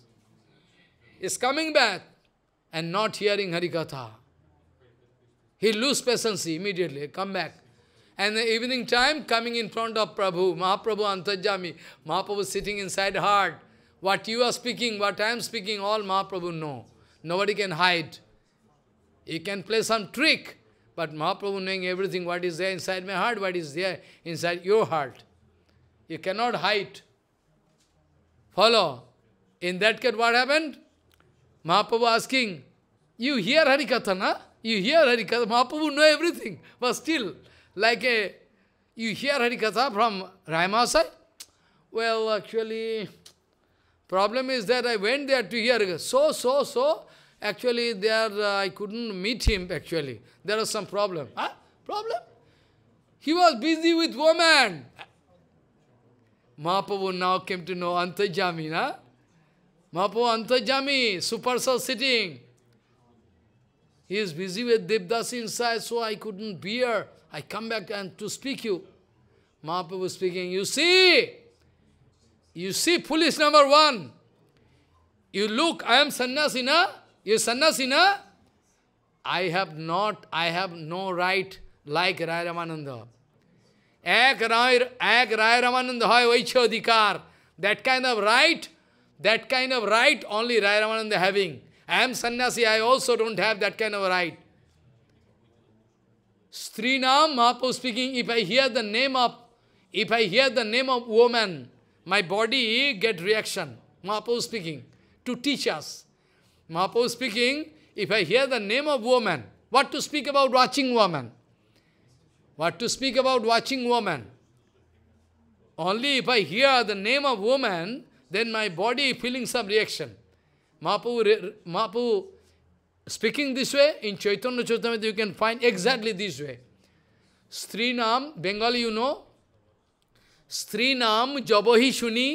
Is coming back and not hearing Harikatha. He lose patience immediately, come back. And the evening time, coming in front of Prabhu, Mahaprabhu Antajami, Mahaprabhu sitting inside heart, what you are speaking, what I am speaking, all Mahaprabhu know. Nobody can hide. You can play some trick, but Mahaprabhu knowing everything, what is there inside my heart, what is there inside your heart. You cannot hide. Follow. In that case, what happened? Mahaprabhu asking, you hear Harikatha, na? You hear Harikatha. Mahaprabhu know everything. But still, like a, you hear Harikatha from Ramasai? Well, actually, Problem is that I went there to hear, so, so, so, actually there uh, I couldn't meet him actually. There was some problem. Huh? Problem? He was busy with woman. Mahaprabhu now came to know Antajami, na? Mahaprabhu Antajami, supercell sitting. He is busy with Devdas inside, so I couldn't bear. I come back and to speak you. Mahaprabhu speaking, you see, you see, foolish number one. You look, I am sannyasina, you sannyasina. I have not, I have no right like Raya Ramananda. Ek Rai, ek Raya Ramananda hai vaichadikar. That kind of right, that kind of right only Raya Ramananda having. I am sannyasi, I also don't have that kind of right. Srinam Mahaprabhu speaking, if I hear the name of, if I hear the name of woman, my body get reaction. Mahaprabhu speaking, to teach us. Mahaprabhu speaking, if I hear the name of woman, what to speak about watching woman? What to speak about watching woman? Only if I hear the name of woman, then my body feeling some reaction. Mahaprabhu, Mahaprabhu speaking this way, in Chaitanya Chaitanya, you can find exactly this way. Sri Nam, Bengali you know, स्त्री नाम जब ही सुनी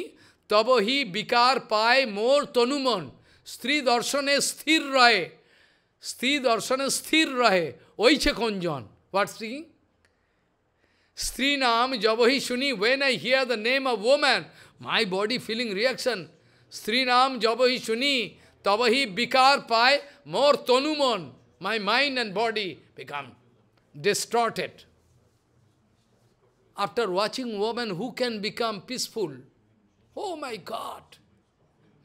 तब ही विकार पाए मोर तनुमन स्त्री दर्शने स्थिर रहे स्त्री दर्शने स्थिर रहे ओछे कौन जन व्हाट सिंग स्त्री नाम जब ही सुनी when I hear the name of woman my body feeling reaction स्त्री नाम जब ही सुनी तब ही विकार पाए मोर तनुमन my mind and body become distorted after watching woman who can become peaceful. Oh my God!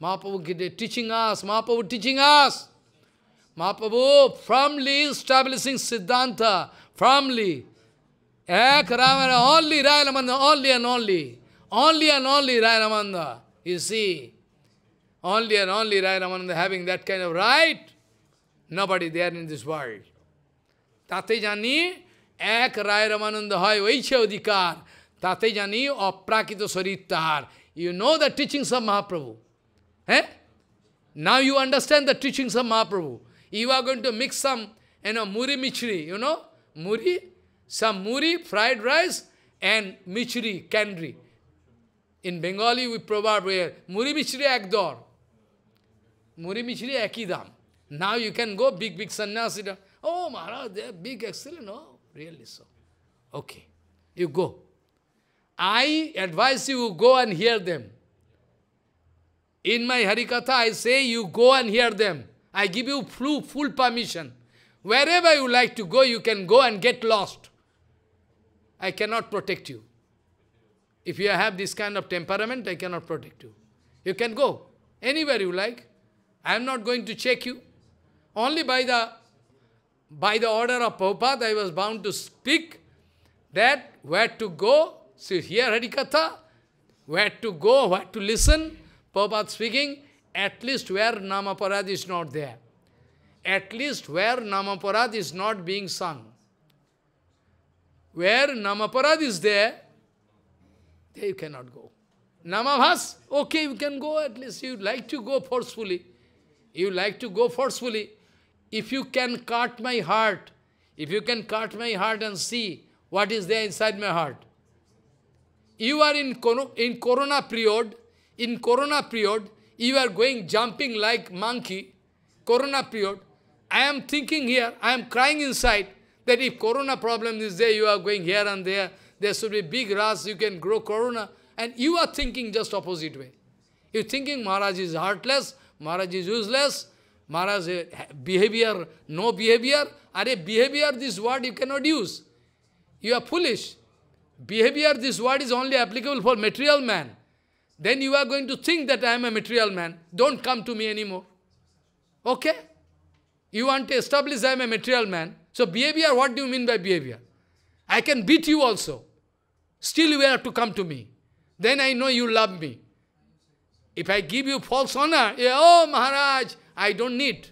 Mahaprabhu teaching us, Mahaprabhu teaching us. Mahaprabhu firmly establishing Siddhanta, firmly. Ek Ramana, only Rai only and only. Only and only Rai Ramana. You see, only and only Rai Ramana having that kind of right. Nobody there in this world. Tate jani, এক রায় রামানন্দ হয় ঐছে অধিকার তাতে জানি অপ্রাকৃত শরীর তাহার you know the teachings of Mahaprabhu হ্যাঁ now you understand the teachings of Mahaprabhu you are going to mix some you know, muri michri, you know, muri, some muri, fried rice, and michri, candy. In Bengali, we proverb here, muri michri ek dor. Muri michri ekidam. Now you can go big, big sannyasi. Oh, Maharaj, they are big, excellent, really so. Okay, you go. I advise you go and hear them. In my Harikatha, I say you go and hear them. I give you full, full permission. Wherever you like to go, you can go and get lost. I cannot protect you. If you have this kind of temperament, I cannot protect you. You can go anywhere you like. I am not going to check you. Only by the by the order of Prabhupada, I was bound to speak that where to go, see here Harikatha, where to go, where to listen, Prabhupada speaking, at least where Namaparad is not there. At least where Namaparad is not being sung. Where Namaparad is there, there you cannot go. Namavas, okay, you can go, at least you like to go forcefully. You like to go forcefully. If you can cut my heart, if you can cut my heart and see what is there inside my heart. You are in, in corona period, in corona period, you are going jumping like monkey, corona period. I am thinking here, I am crying inside, that if corona problem is there, you are going here and there, there should be big grass, you can grow corona. And you are thinking just opposite way. You're thinking Maharaj is heartless, Maharaj is useless, Maharaj, eh, behavior, no behavior? Are behavior, this word you cannot use. You are foolish. Behavior, this word is only applicable for material man. Then you are going to think that I am a material man. Don't come to me anymore. Okay? You want to establish I am a material man. So behavior, what do you mean by behavior? I can beat you also. Still you have to come to me. Then I know you love me. If I give you false honor, yeah, oh Maharaj, I don't need.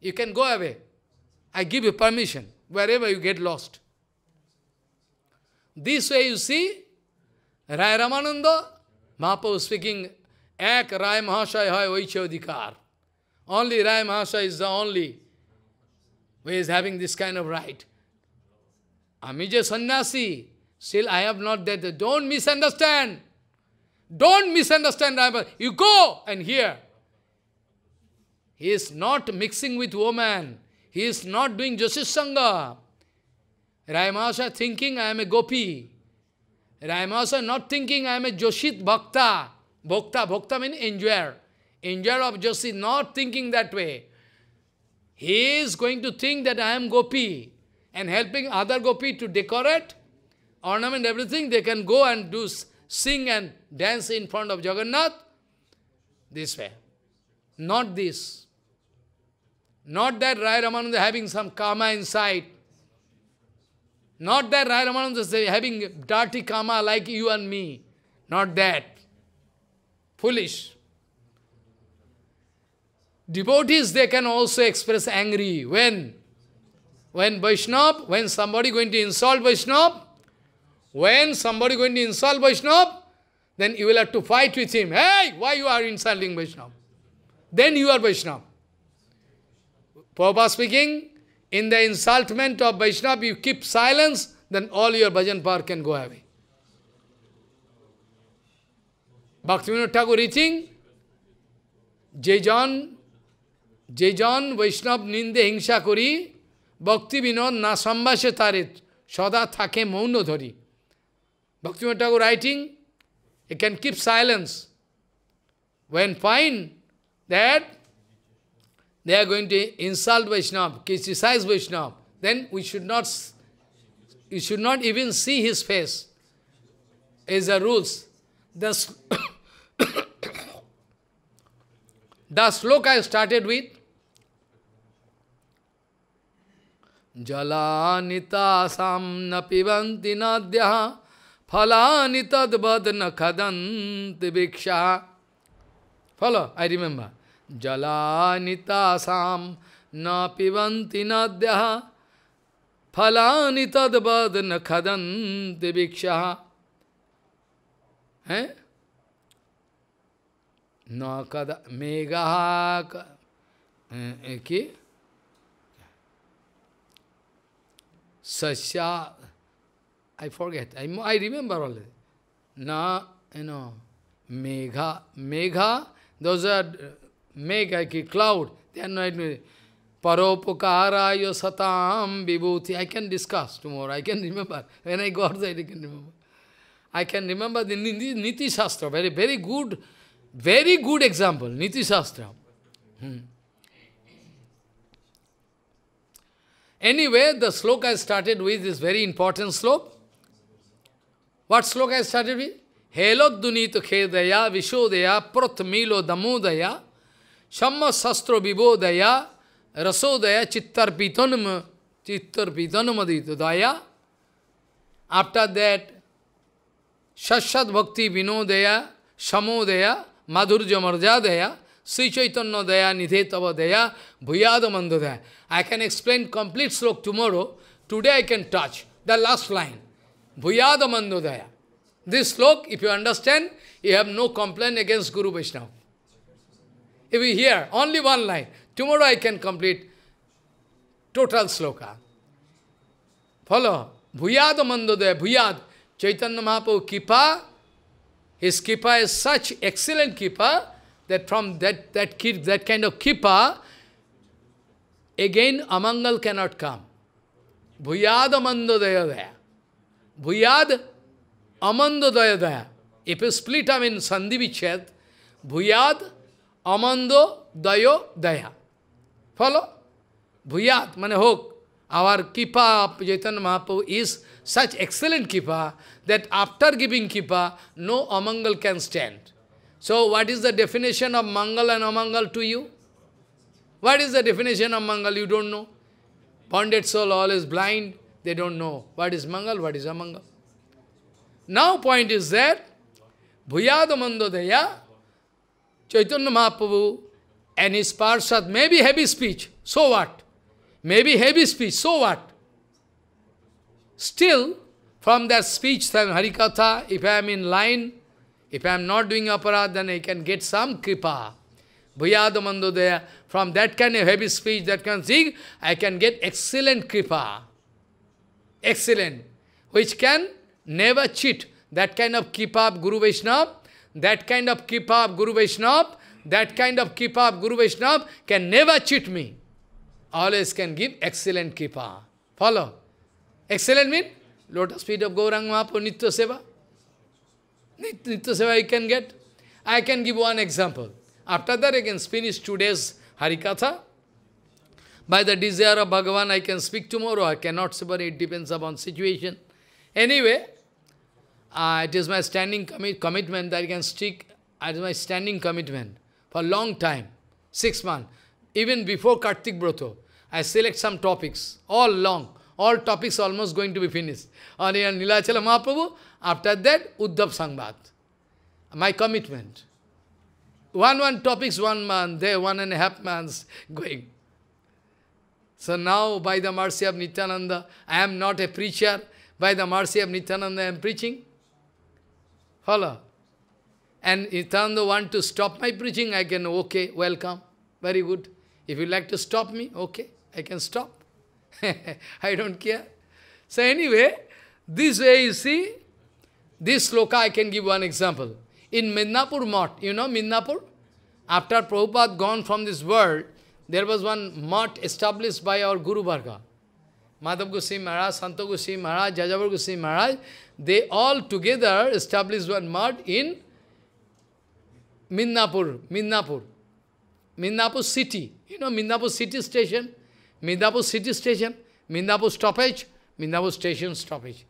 You can go away. I give you permission, wherever you get lost. This way you see, Rai Ramananda, Mahaprabhu speaking, Ek Rai Mahasaya hai oichodikar. Only Rai Mahasaya is the only who is having this kind of right. Amija sannyasi, still I have not that. Don't misunderstand. Don't misunderstand Rai You go and hear. He is not mixing with woman. He is not doing Jyotish Sangha. thinking I am a gopi. Rayamasa not thinking I am a Joshit Bhakta. Bhakta, Bhakta means enjoyer. Enjoyer of Joshit, not thinking that way. He is going to think that I am gopi and helping other gopi to decorate, ornament everything. They can go and do sing and dance in front of Jagannath. This way. Not this. Not that Rai Ramananda having some karma inside. Not that Rai Ramananda is having dirty karma like you and me. Not that. Foolish. Devotees, they can also express angry. When? When Vaishnav, when somebody going to insult Vaishnav, when somebody going to insult Vaishnav, then you will have to fight with him. Hey, why you are insulting Vaishnav? Then you are Vaishnav. Prabhupada speaking, in the insultment of Vaishnava, you keep silence, then all your bhajan power can go away. Bhaktivinoda Thakur reaching, যেজন যেজন বৈষ্ণব নিন্দে হিংসা করি ভক্তি বিনোদ না সম্ভাসে তারে সদা থাকে মৌন ধরি Bhaktimohan Thakur writing it can keep silence when find that they are going to insult Vaishnava, criticize Vaishnava, then we should not, you should not even see his face. Is the rules. The, *coughs* the sloka I started with, जलानितासां न पिबन्ति नद्यः फलानि तद्वद् न खदन्ति भिक्षा Follow. I remember. जलानीता न पिबंती नद्य फला तद्वद न खदंत भिक्षा है न कद मेघा की सस्या I forget I I remember all ना नो मेघा मेघा दो मेघ की क्लाउड परोपकाराय सताम विभूति I can discuss to more I can remember when I got I can remember I can remember Niti Shastra very very good very good example Niti Shastra way the sloka I started with is very important sloka what sloka I started with हेलो दुनीत खेदया विशोदया प्रथमीलो दमोदया सम शस्त्र विबोदया रसोदया चित्तर्पितन चित्तर्पितन मदित दया after that शशद भक्ति विनोदया समोदया माधुर्य मर्जा श्री चैतन्य दया निधे तव दया भूयाद मंद दया I can explain complete sloka tomorrow today I can touch the last line भूयाद मंद दया this sloka if you understand you have no complain against guru Vaishnava If we hear only one line, tomorrow I can complete total sloka. Follow? Bhuyad mandode, bhuyad. Chaitanya Mahaprabhu kipa, his kipa is such excellent kipa, that from that, that, that kind of kipa, again amangal cannot come. Bhuyad amandodayadaya. Bhuyad amandodayadaya. If you split, I mean, sandhivichad, bhuyad अमंदो दयो दया follow भूयात मैंने हो our kripa Chaitanya Mahaprabhu is such excellent kripa that after giving kripa no amangal can stand so what is the definition of mangal and amangal to you what is the definition of mangal you don't know bonded soul all is blind they don't know what is mangal what is amangal now point is that भूयाद मंदो दया Chaitanya Mahaprabhu and his Parshad maybe heavy speech, so what? Maybe heavy speech, so what? Still, from that speech, then Harikatha, if I am in line, if I am not doing aparad, then I can get some kripa. Bhuyadamandodaya, from that kind of heavy speech, that kind of thing, I can get excellent kripa. Excellent. Which can never cheat. That kind of kripa Guru Vaishnava that kind of keep up Guru Vaishnava, that kind of keep up Guru Vaishnava can never cheat me. Always can give excellent kippa. Follow? Excellent mean lotus feet of Gaurang Mahaprabhu Nitya Seva. Nitya Seva you can get. I can give one example. After that I can finish two days Harikatha. By the desire of Bhagavan I can speak tomorrow, I cannot separate, it depends upon situation. Anyway, uh, it is my standing commi commitment that I can stick, it is my standing commitment for a long time, six months. Even before Kartik Broto, I select some topics, all long, all topics almost going to be finished. And Nilachala Mahaprabhu, after that, Uddhav Sangbat. My commitment. One, one topics, one month, there, one and a half months going. So now, by the mercy of Nityananda, I am not a preacher. By the mercy of Nityananda, I am preaching. Hello. And if Tananda want to stop my preaching, I can, okay, welcome, very good. If you like to stop me, okay, I can stop. *laughs* I don't care. So anyway, this way you see, this sloka I can give one example. In Midnapur Mott, you know Midnapur? After Prabhupada gone from this world, there was one mott established by our Guru Bhargava. Madhav Goswami Maharaj, Santo Goswami Maharaj, Jajavar Goswami Maharaj, they all together established one mud in Minnapur, Minnapur, Minnapur city. You know Minnapur city station, Minnapur city station, Minnapur stoppage, Minnapur station stoppage.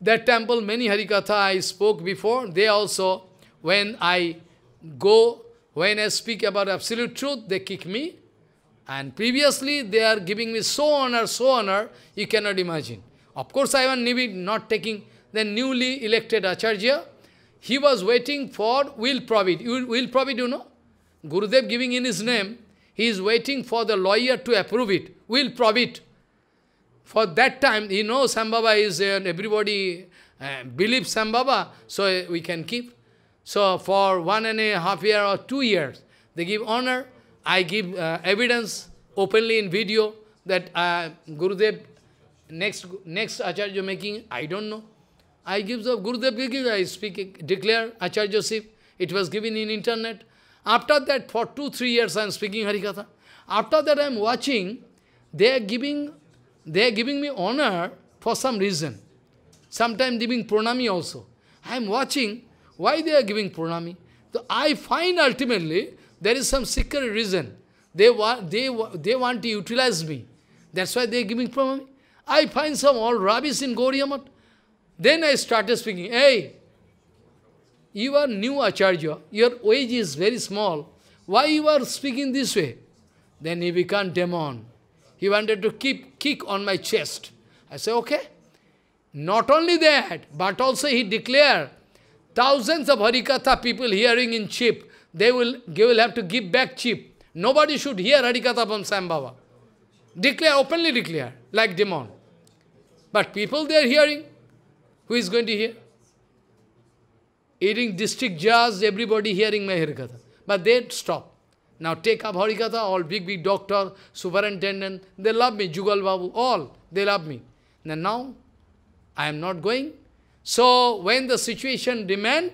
That temple, many Harikatha I spoke before, they also, when I go, when I speak about absolute truth, they kick me. And previously they are giving me so honor, so honor, you cannot imagine. Of course, I am not taking. the newly elected Acharya, he was waiting for will profit. Will provide, you know? Gurudev giving in his name, he is waiting for the lawyer to approve it, will provide. For that time, he knows Sambhava is, uh, everybody uh, believes Sambhava, so we can keep. So for one and a half year or two years, they give honor. I give uh, evidence openly in video that uh, Gurudev, next, next Acharya making, I don't know. I give the Gurudev, I speak, declare Acharya Joseph. It was given in internet. After that, for two, three years, I am speaking Harikatha. After that, I am watching, they are giving, they are giving me honor for some reason. Sometimes giving pranami also. I am watching, why they are giving pranami? So I find ultimately, there is some secret reason. They want, they, they want to utilize me. That's why they are giving from me. I find some all rubbish in Gauriamat. Then I started speaking, hey, you are new Acharya, your wage is very small. Why you are speaking this way? Then he became demon. He wanted to keep kick on my chest. I say, okay. Not only that, but also he declared, thousands of Harikatha people hearing in chip, they will, they will have to give back cheap. Nobody should hear Sam Sambhava. Declare, openly declare, like demon. But people they are hearing, who is going to hear? Eating district jars, everybody hearing my Harikatha. But they stop. Now take up Harikatha, all big, big doctor, superintendent, they love me, Jugal Babu, all, they love me. And now, I am not going. So, when the situation demand,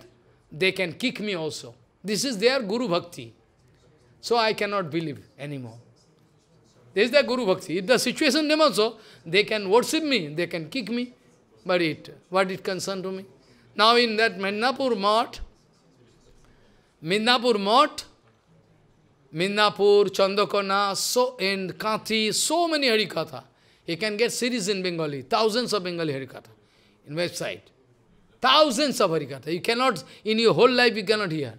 they can kick me also. This is their Guru Bhakti. So I cannot believe anymore. This is their Guru Bhakti. If the situation them also, they can worship me, they can kick me. But it, what it concern to me? Now in that Mindapur Mot, Mindapur Mot, Mindapur, Chandakona, so in Kanti, so many Harikatha. He can get series in Bengali, thousands of Bengali Harikatha in website. Thousands of Harikatha. You cannot, in your whole life, you cannot hear.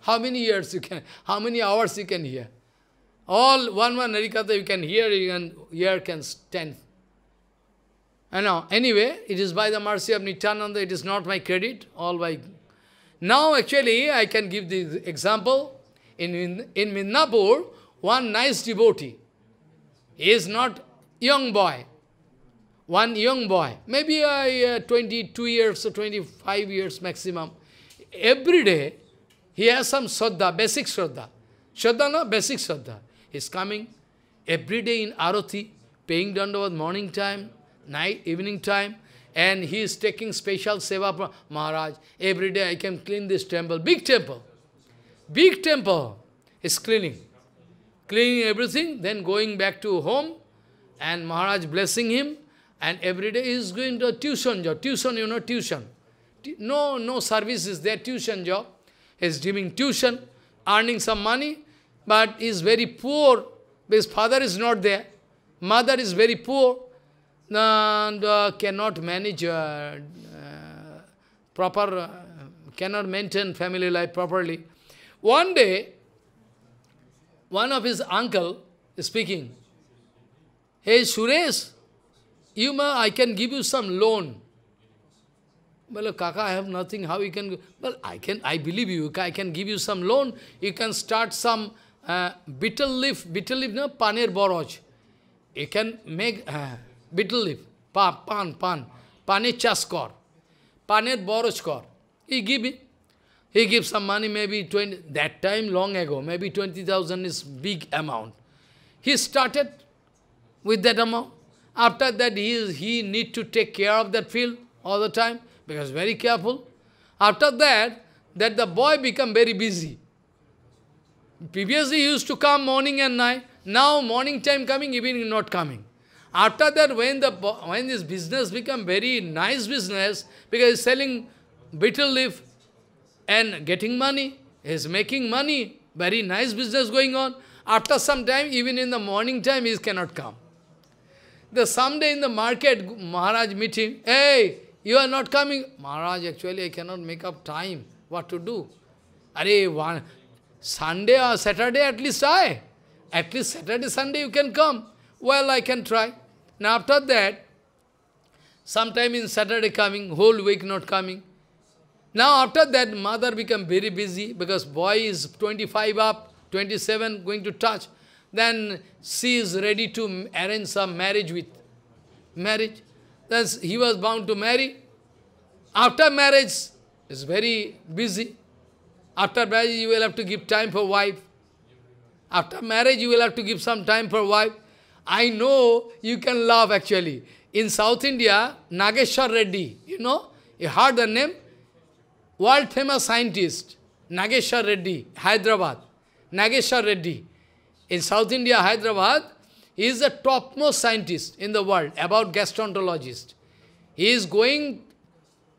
How many years you can, how many hours you can hear? All one one Narikata you can hear, you can hear can stand. And now, anyway, it is by the mercy of Nityananda, it is not my credit, all by now actually I can give the example. In, in, in Midnapur, one nice devotee he is not young boy. One young boy, maybe I, uh, 22 years or 25 years maximum. Every day, he has some Shraddha, basic Shraddha. Shraddha, no? Basic Shraddha. He's coming every day in Arati, paying Dandavad morning time, night, evening time, and he is taking special seva from Maharaj. Every day I can clean this temple. Big temple. Big temple. is cleaning. Cleaning everything, then going back to home, and Maharaj blessing him, and every day he is going to tuition job. Tuition, you know, tuition. No, no service is there, tuition job is giving tuition, earning some money, but is very poor. His father is not there. Mother is very poor and uh, cannot manage uh, uh, proper, uh, cannot maintain family life properly. One day, one of his uncle is speaking, Hey Suresh, you ma I can give you some loan. Well, Kaka, I have nothing. How you can? Go? Well, I can. I believe you. I can give you some loan. You can start some uh, bitter leaf. Bitter leaf, no paneer boroj. You can make uh, bitter leaf. Pa, pan, pan. Paneer chas kor. boroj kor. He give me. He give some money, maybe 20, that time long ago, maybe 20,000 is big amount. He started with that amount. After that, he, is, he need to take care of that field all the time because very careful. After that, that the boy become very busy. Previously used to come morning and night. Now morning time coming, evening not coming. After that, when the when this business become very nice business, because selling betel leaf and getting money, he's making money, very nice business going on. After some time, even in the morning time, he cannot come. The someday in the market, Maharaj meet him, hey, you are not coming. Maharaj, actually I cannot make up time. What to do? Are one Sunday or Saturday at least I. At least Saturday, Sunday you can come. Well, I can try. Now after that, sometime in Saturday coming, whole week not coming. Now after that, mother become very busy because boy is 25 up, 27 going to touch. Then she is ready to arrange some marriage with marriage. Thus, he was bound to marry. After marriage, is very busy. After marriage, you will have to give time for wife. After marriage, you will have to give some time for wife. I know you can love actually. In South India, Nageshwar Reddy, you know, you heard the name? World famous scientist, Nageshwar Reddy, Hyderabad. Nageshwar Reddy. In South India, Hyderabad, he is the topmost scientist in the world about gastroenterologist. He is going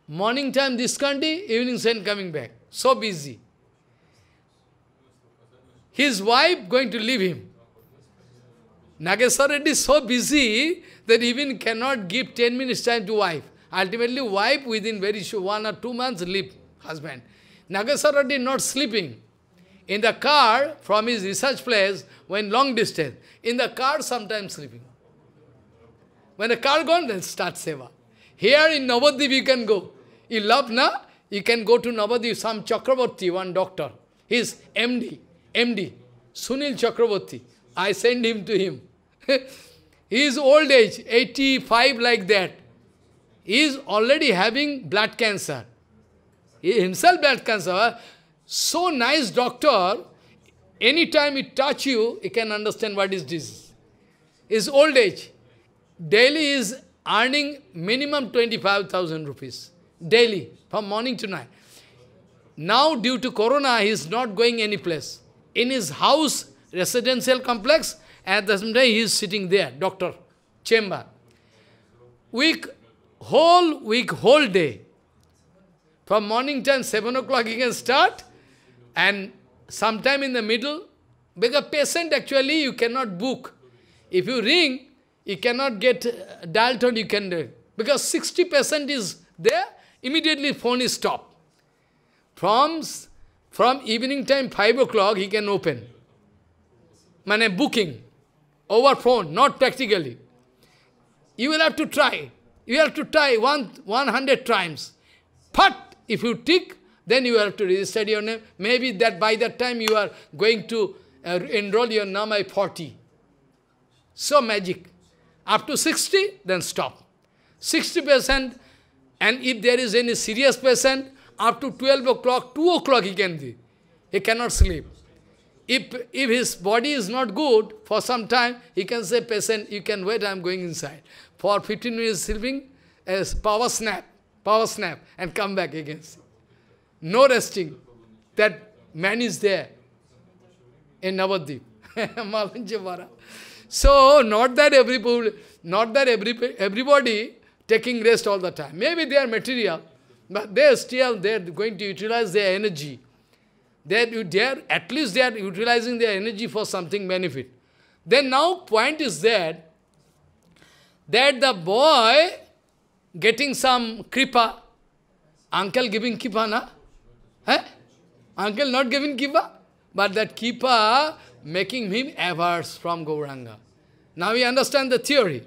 morning time this country, evening time coming back. So busy. His wife going to leave him. Nageswara is so busy that even cannot give 10 minutes time to wife. Ultimately, wife within very short one or two months leave husband. Nageswara is not sleeping. In the car, from his research place, when long distance, in the car sometimes sleeping. When the car gone, then start seva. Here in Navadhi you can go. You love, na? You can go to Navadhi. some Chakraborty, one doctor. He's MD, MD, Sunil Chakraborty. I send him to him. *laughs* is old age, 85 like that. He is already having blood cancer. He himself blood cancer. So nice doctor, anytime it touch you, he can understand what is disease. Is old age. Daily is earning minimum 25,000 rupees. Daily, from morning to night. Now due to corona, he is not going any place. In his house, residential complex, at the same time he is sitting there, doctor, chamber. Week, whole week, whole day. From morning time, 7 o'clock he can start, and sometime in the middle, because patient actually you cannot book. If you ring, you cannot get uh, Dalton, you can do uh, Because 60% is there, immediately phone is stopped. From, from evening time, 5 o'clock, he can open. Mane booking, over phone, not practically. You will have to try. You have to try one, 100 times. But if you tick, then you have to register your name. Maybe that by that time you are going to uh, enroll your Namai 40. So magic. Up to 60, then stop. 60% and if there is any serious patient, up to 12 o'clock, 2 o'clock he can be. He cannot sleep. If, if his body is not good, for some time, he can say, patient, you can wait, I am going inside. For 15 minutes sleeping, as power snap, power snap, and come back again no resting. That man is there in Navadvip. *laughs* Malanjavara. So, not that everybody, not that every, everybody taking rest all the time. Maybe they are material, but they are still they are going to utilize their energy. That they are, at least they are utilizing their energy for something benefit. Then now point is that, that the boy getting some kripa, uncle giving kripa, na? Eh? Uncle not giving Kipa? But that Kipa making him averse from Gauranga. Now we understand the theory.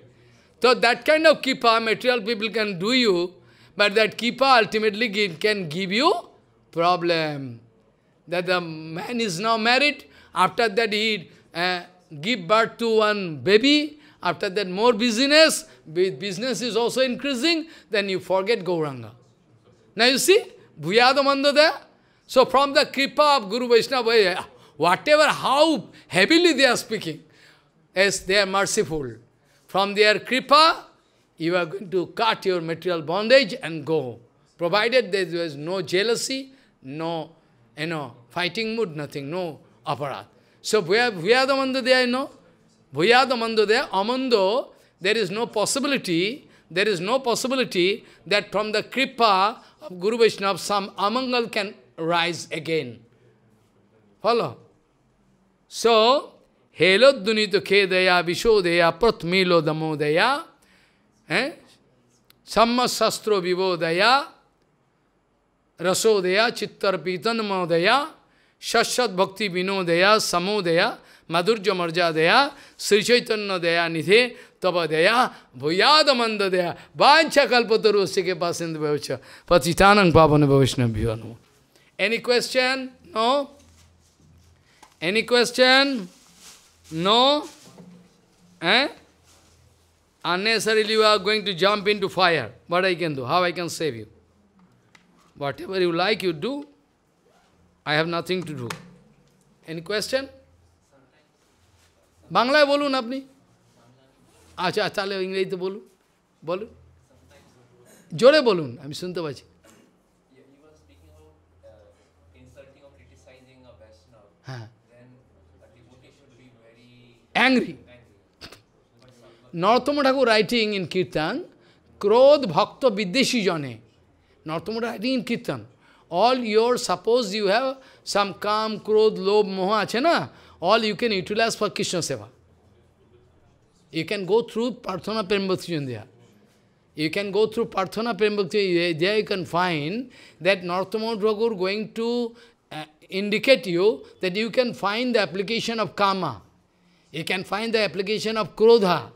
So that kind of Kipa, material people can do you, but that Kipa ultimately give, can give you problem. That the man is now married, after that he uh, give birth to one baby, after that more business, business is also increasing, then you forget Gauranga. Now you see, Bhuyadamandada, so from the kripa of Guru Vaishnava, eh, whatever, how heavily they are speaking, yes, they are merciful. From their kripa, you are going to cut your material bondage and go. Provided there is no jealousy, no, you know, fighting mood, nothing, no aparat. So Vyadamandadaya, no? Vyadamandadaya, Amando, there is no possibility, there is no possibility that from the kripa of Guru Vaishnava, some amangal can rise again. Follow? So, helodunito kedeya vishodeya pratmilo damodeya eh? sammasastro vivodaya rasodeya chittarpitanamodaya shashat bhakti vinodaya samodaya madurja marjadeya sri chaitanya deya nidhe tabadeya bhuyadamandadaya vancha kalpataru sike pasindu bhavcha patitanang pavana bhavishnabhyanamo Any question? No? Any question? No? Eh? Unnecessarily you are going to jump into fire. What I can do? How I can save you? Whatever you like, you do. I have nothing to do. Any question? বাংলায় বলুন আপনি আচ্ছা তাহলে ইংরেজিতে বলুন বলুন জোরে বলুন আমি শুনতে পাচ্ছি angry. Narottama writing in Kirtan, Krodh Bhakta Videshi Jane. Narottama writing in Kirtan. All your, suppose you have some calm, krodh, lobh, moha, achena, all you can utilize for Krishna Seva. You can go through Parthana Prembhakti Jandhya. You can go through Parthana Prembhakti there you can find that Narottama going to uh, indicate you that you can find the application of karma. You can find the application of krodha.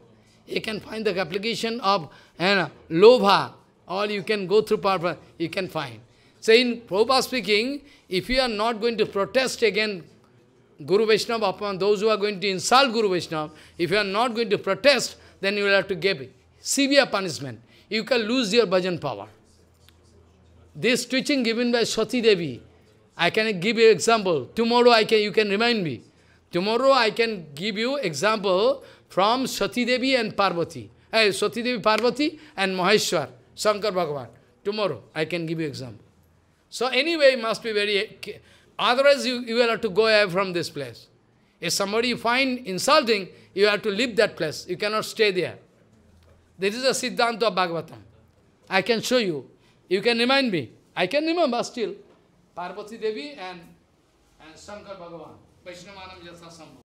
You can find the application of you know, lobha. Or you can go through parva. you can find. So in Prabhupada speaking, if you are not going to protest again Guru Vaishnava upon those who are going to insult Guru Vaishnava, if you are not going to protest, then you will have to give severe punishment. You can lose your bhajan power. This teaching given by Sati Devi, I can give you example. Tomorrow I can, you can remind me. Tomorrow I can give you example from Sati Devi and Parvati. Hey, eh, Sati Devi, Parvati and Maheshwar, Shankar Bhagavan. Tomorrow I can give you example. So anyway, must be very... Otherwise, you, you will have to go away from this place. If somebody you find insulting, you have to leave that place. You cannot stay there. This is a Siddhanta of Bhagavatam. I can show you. You can remind me. I can remember still. Parvati Devi and, and Shankar Bhagavan. वैष्णवानं यथा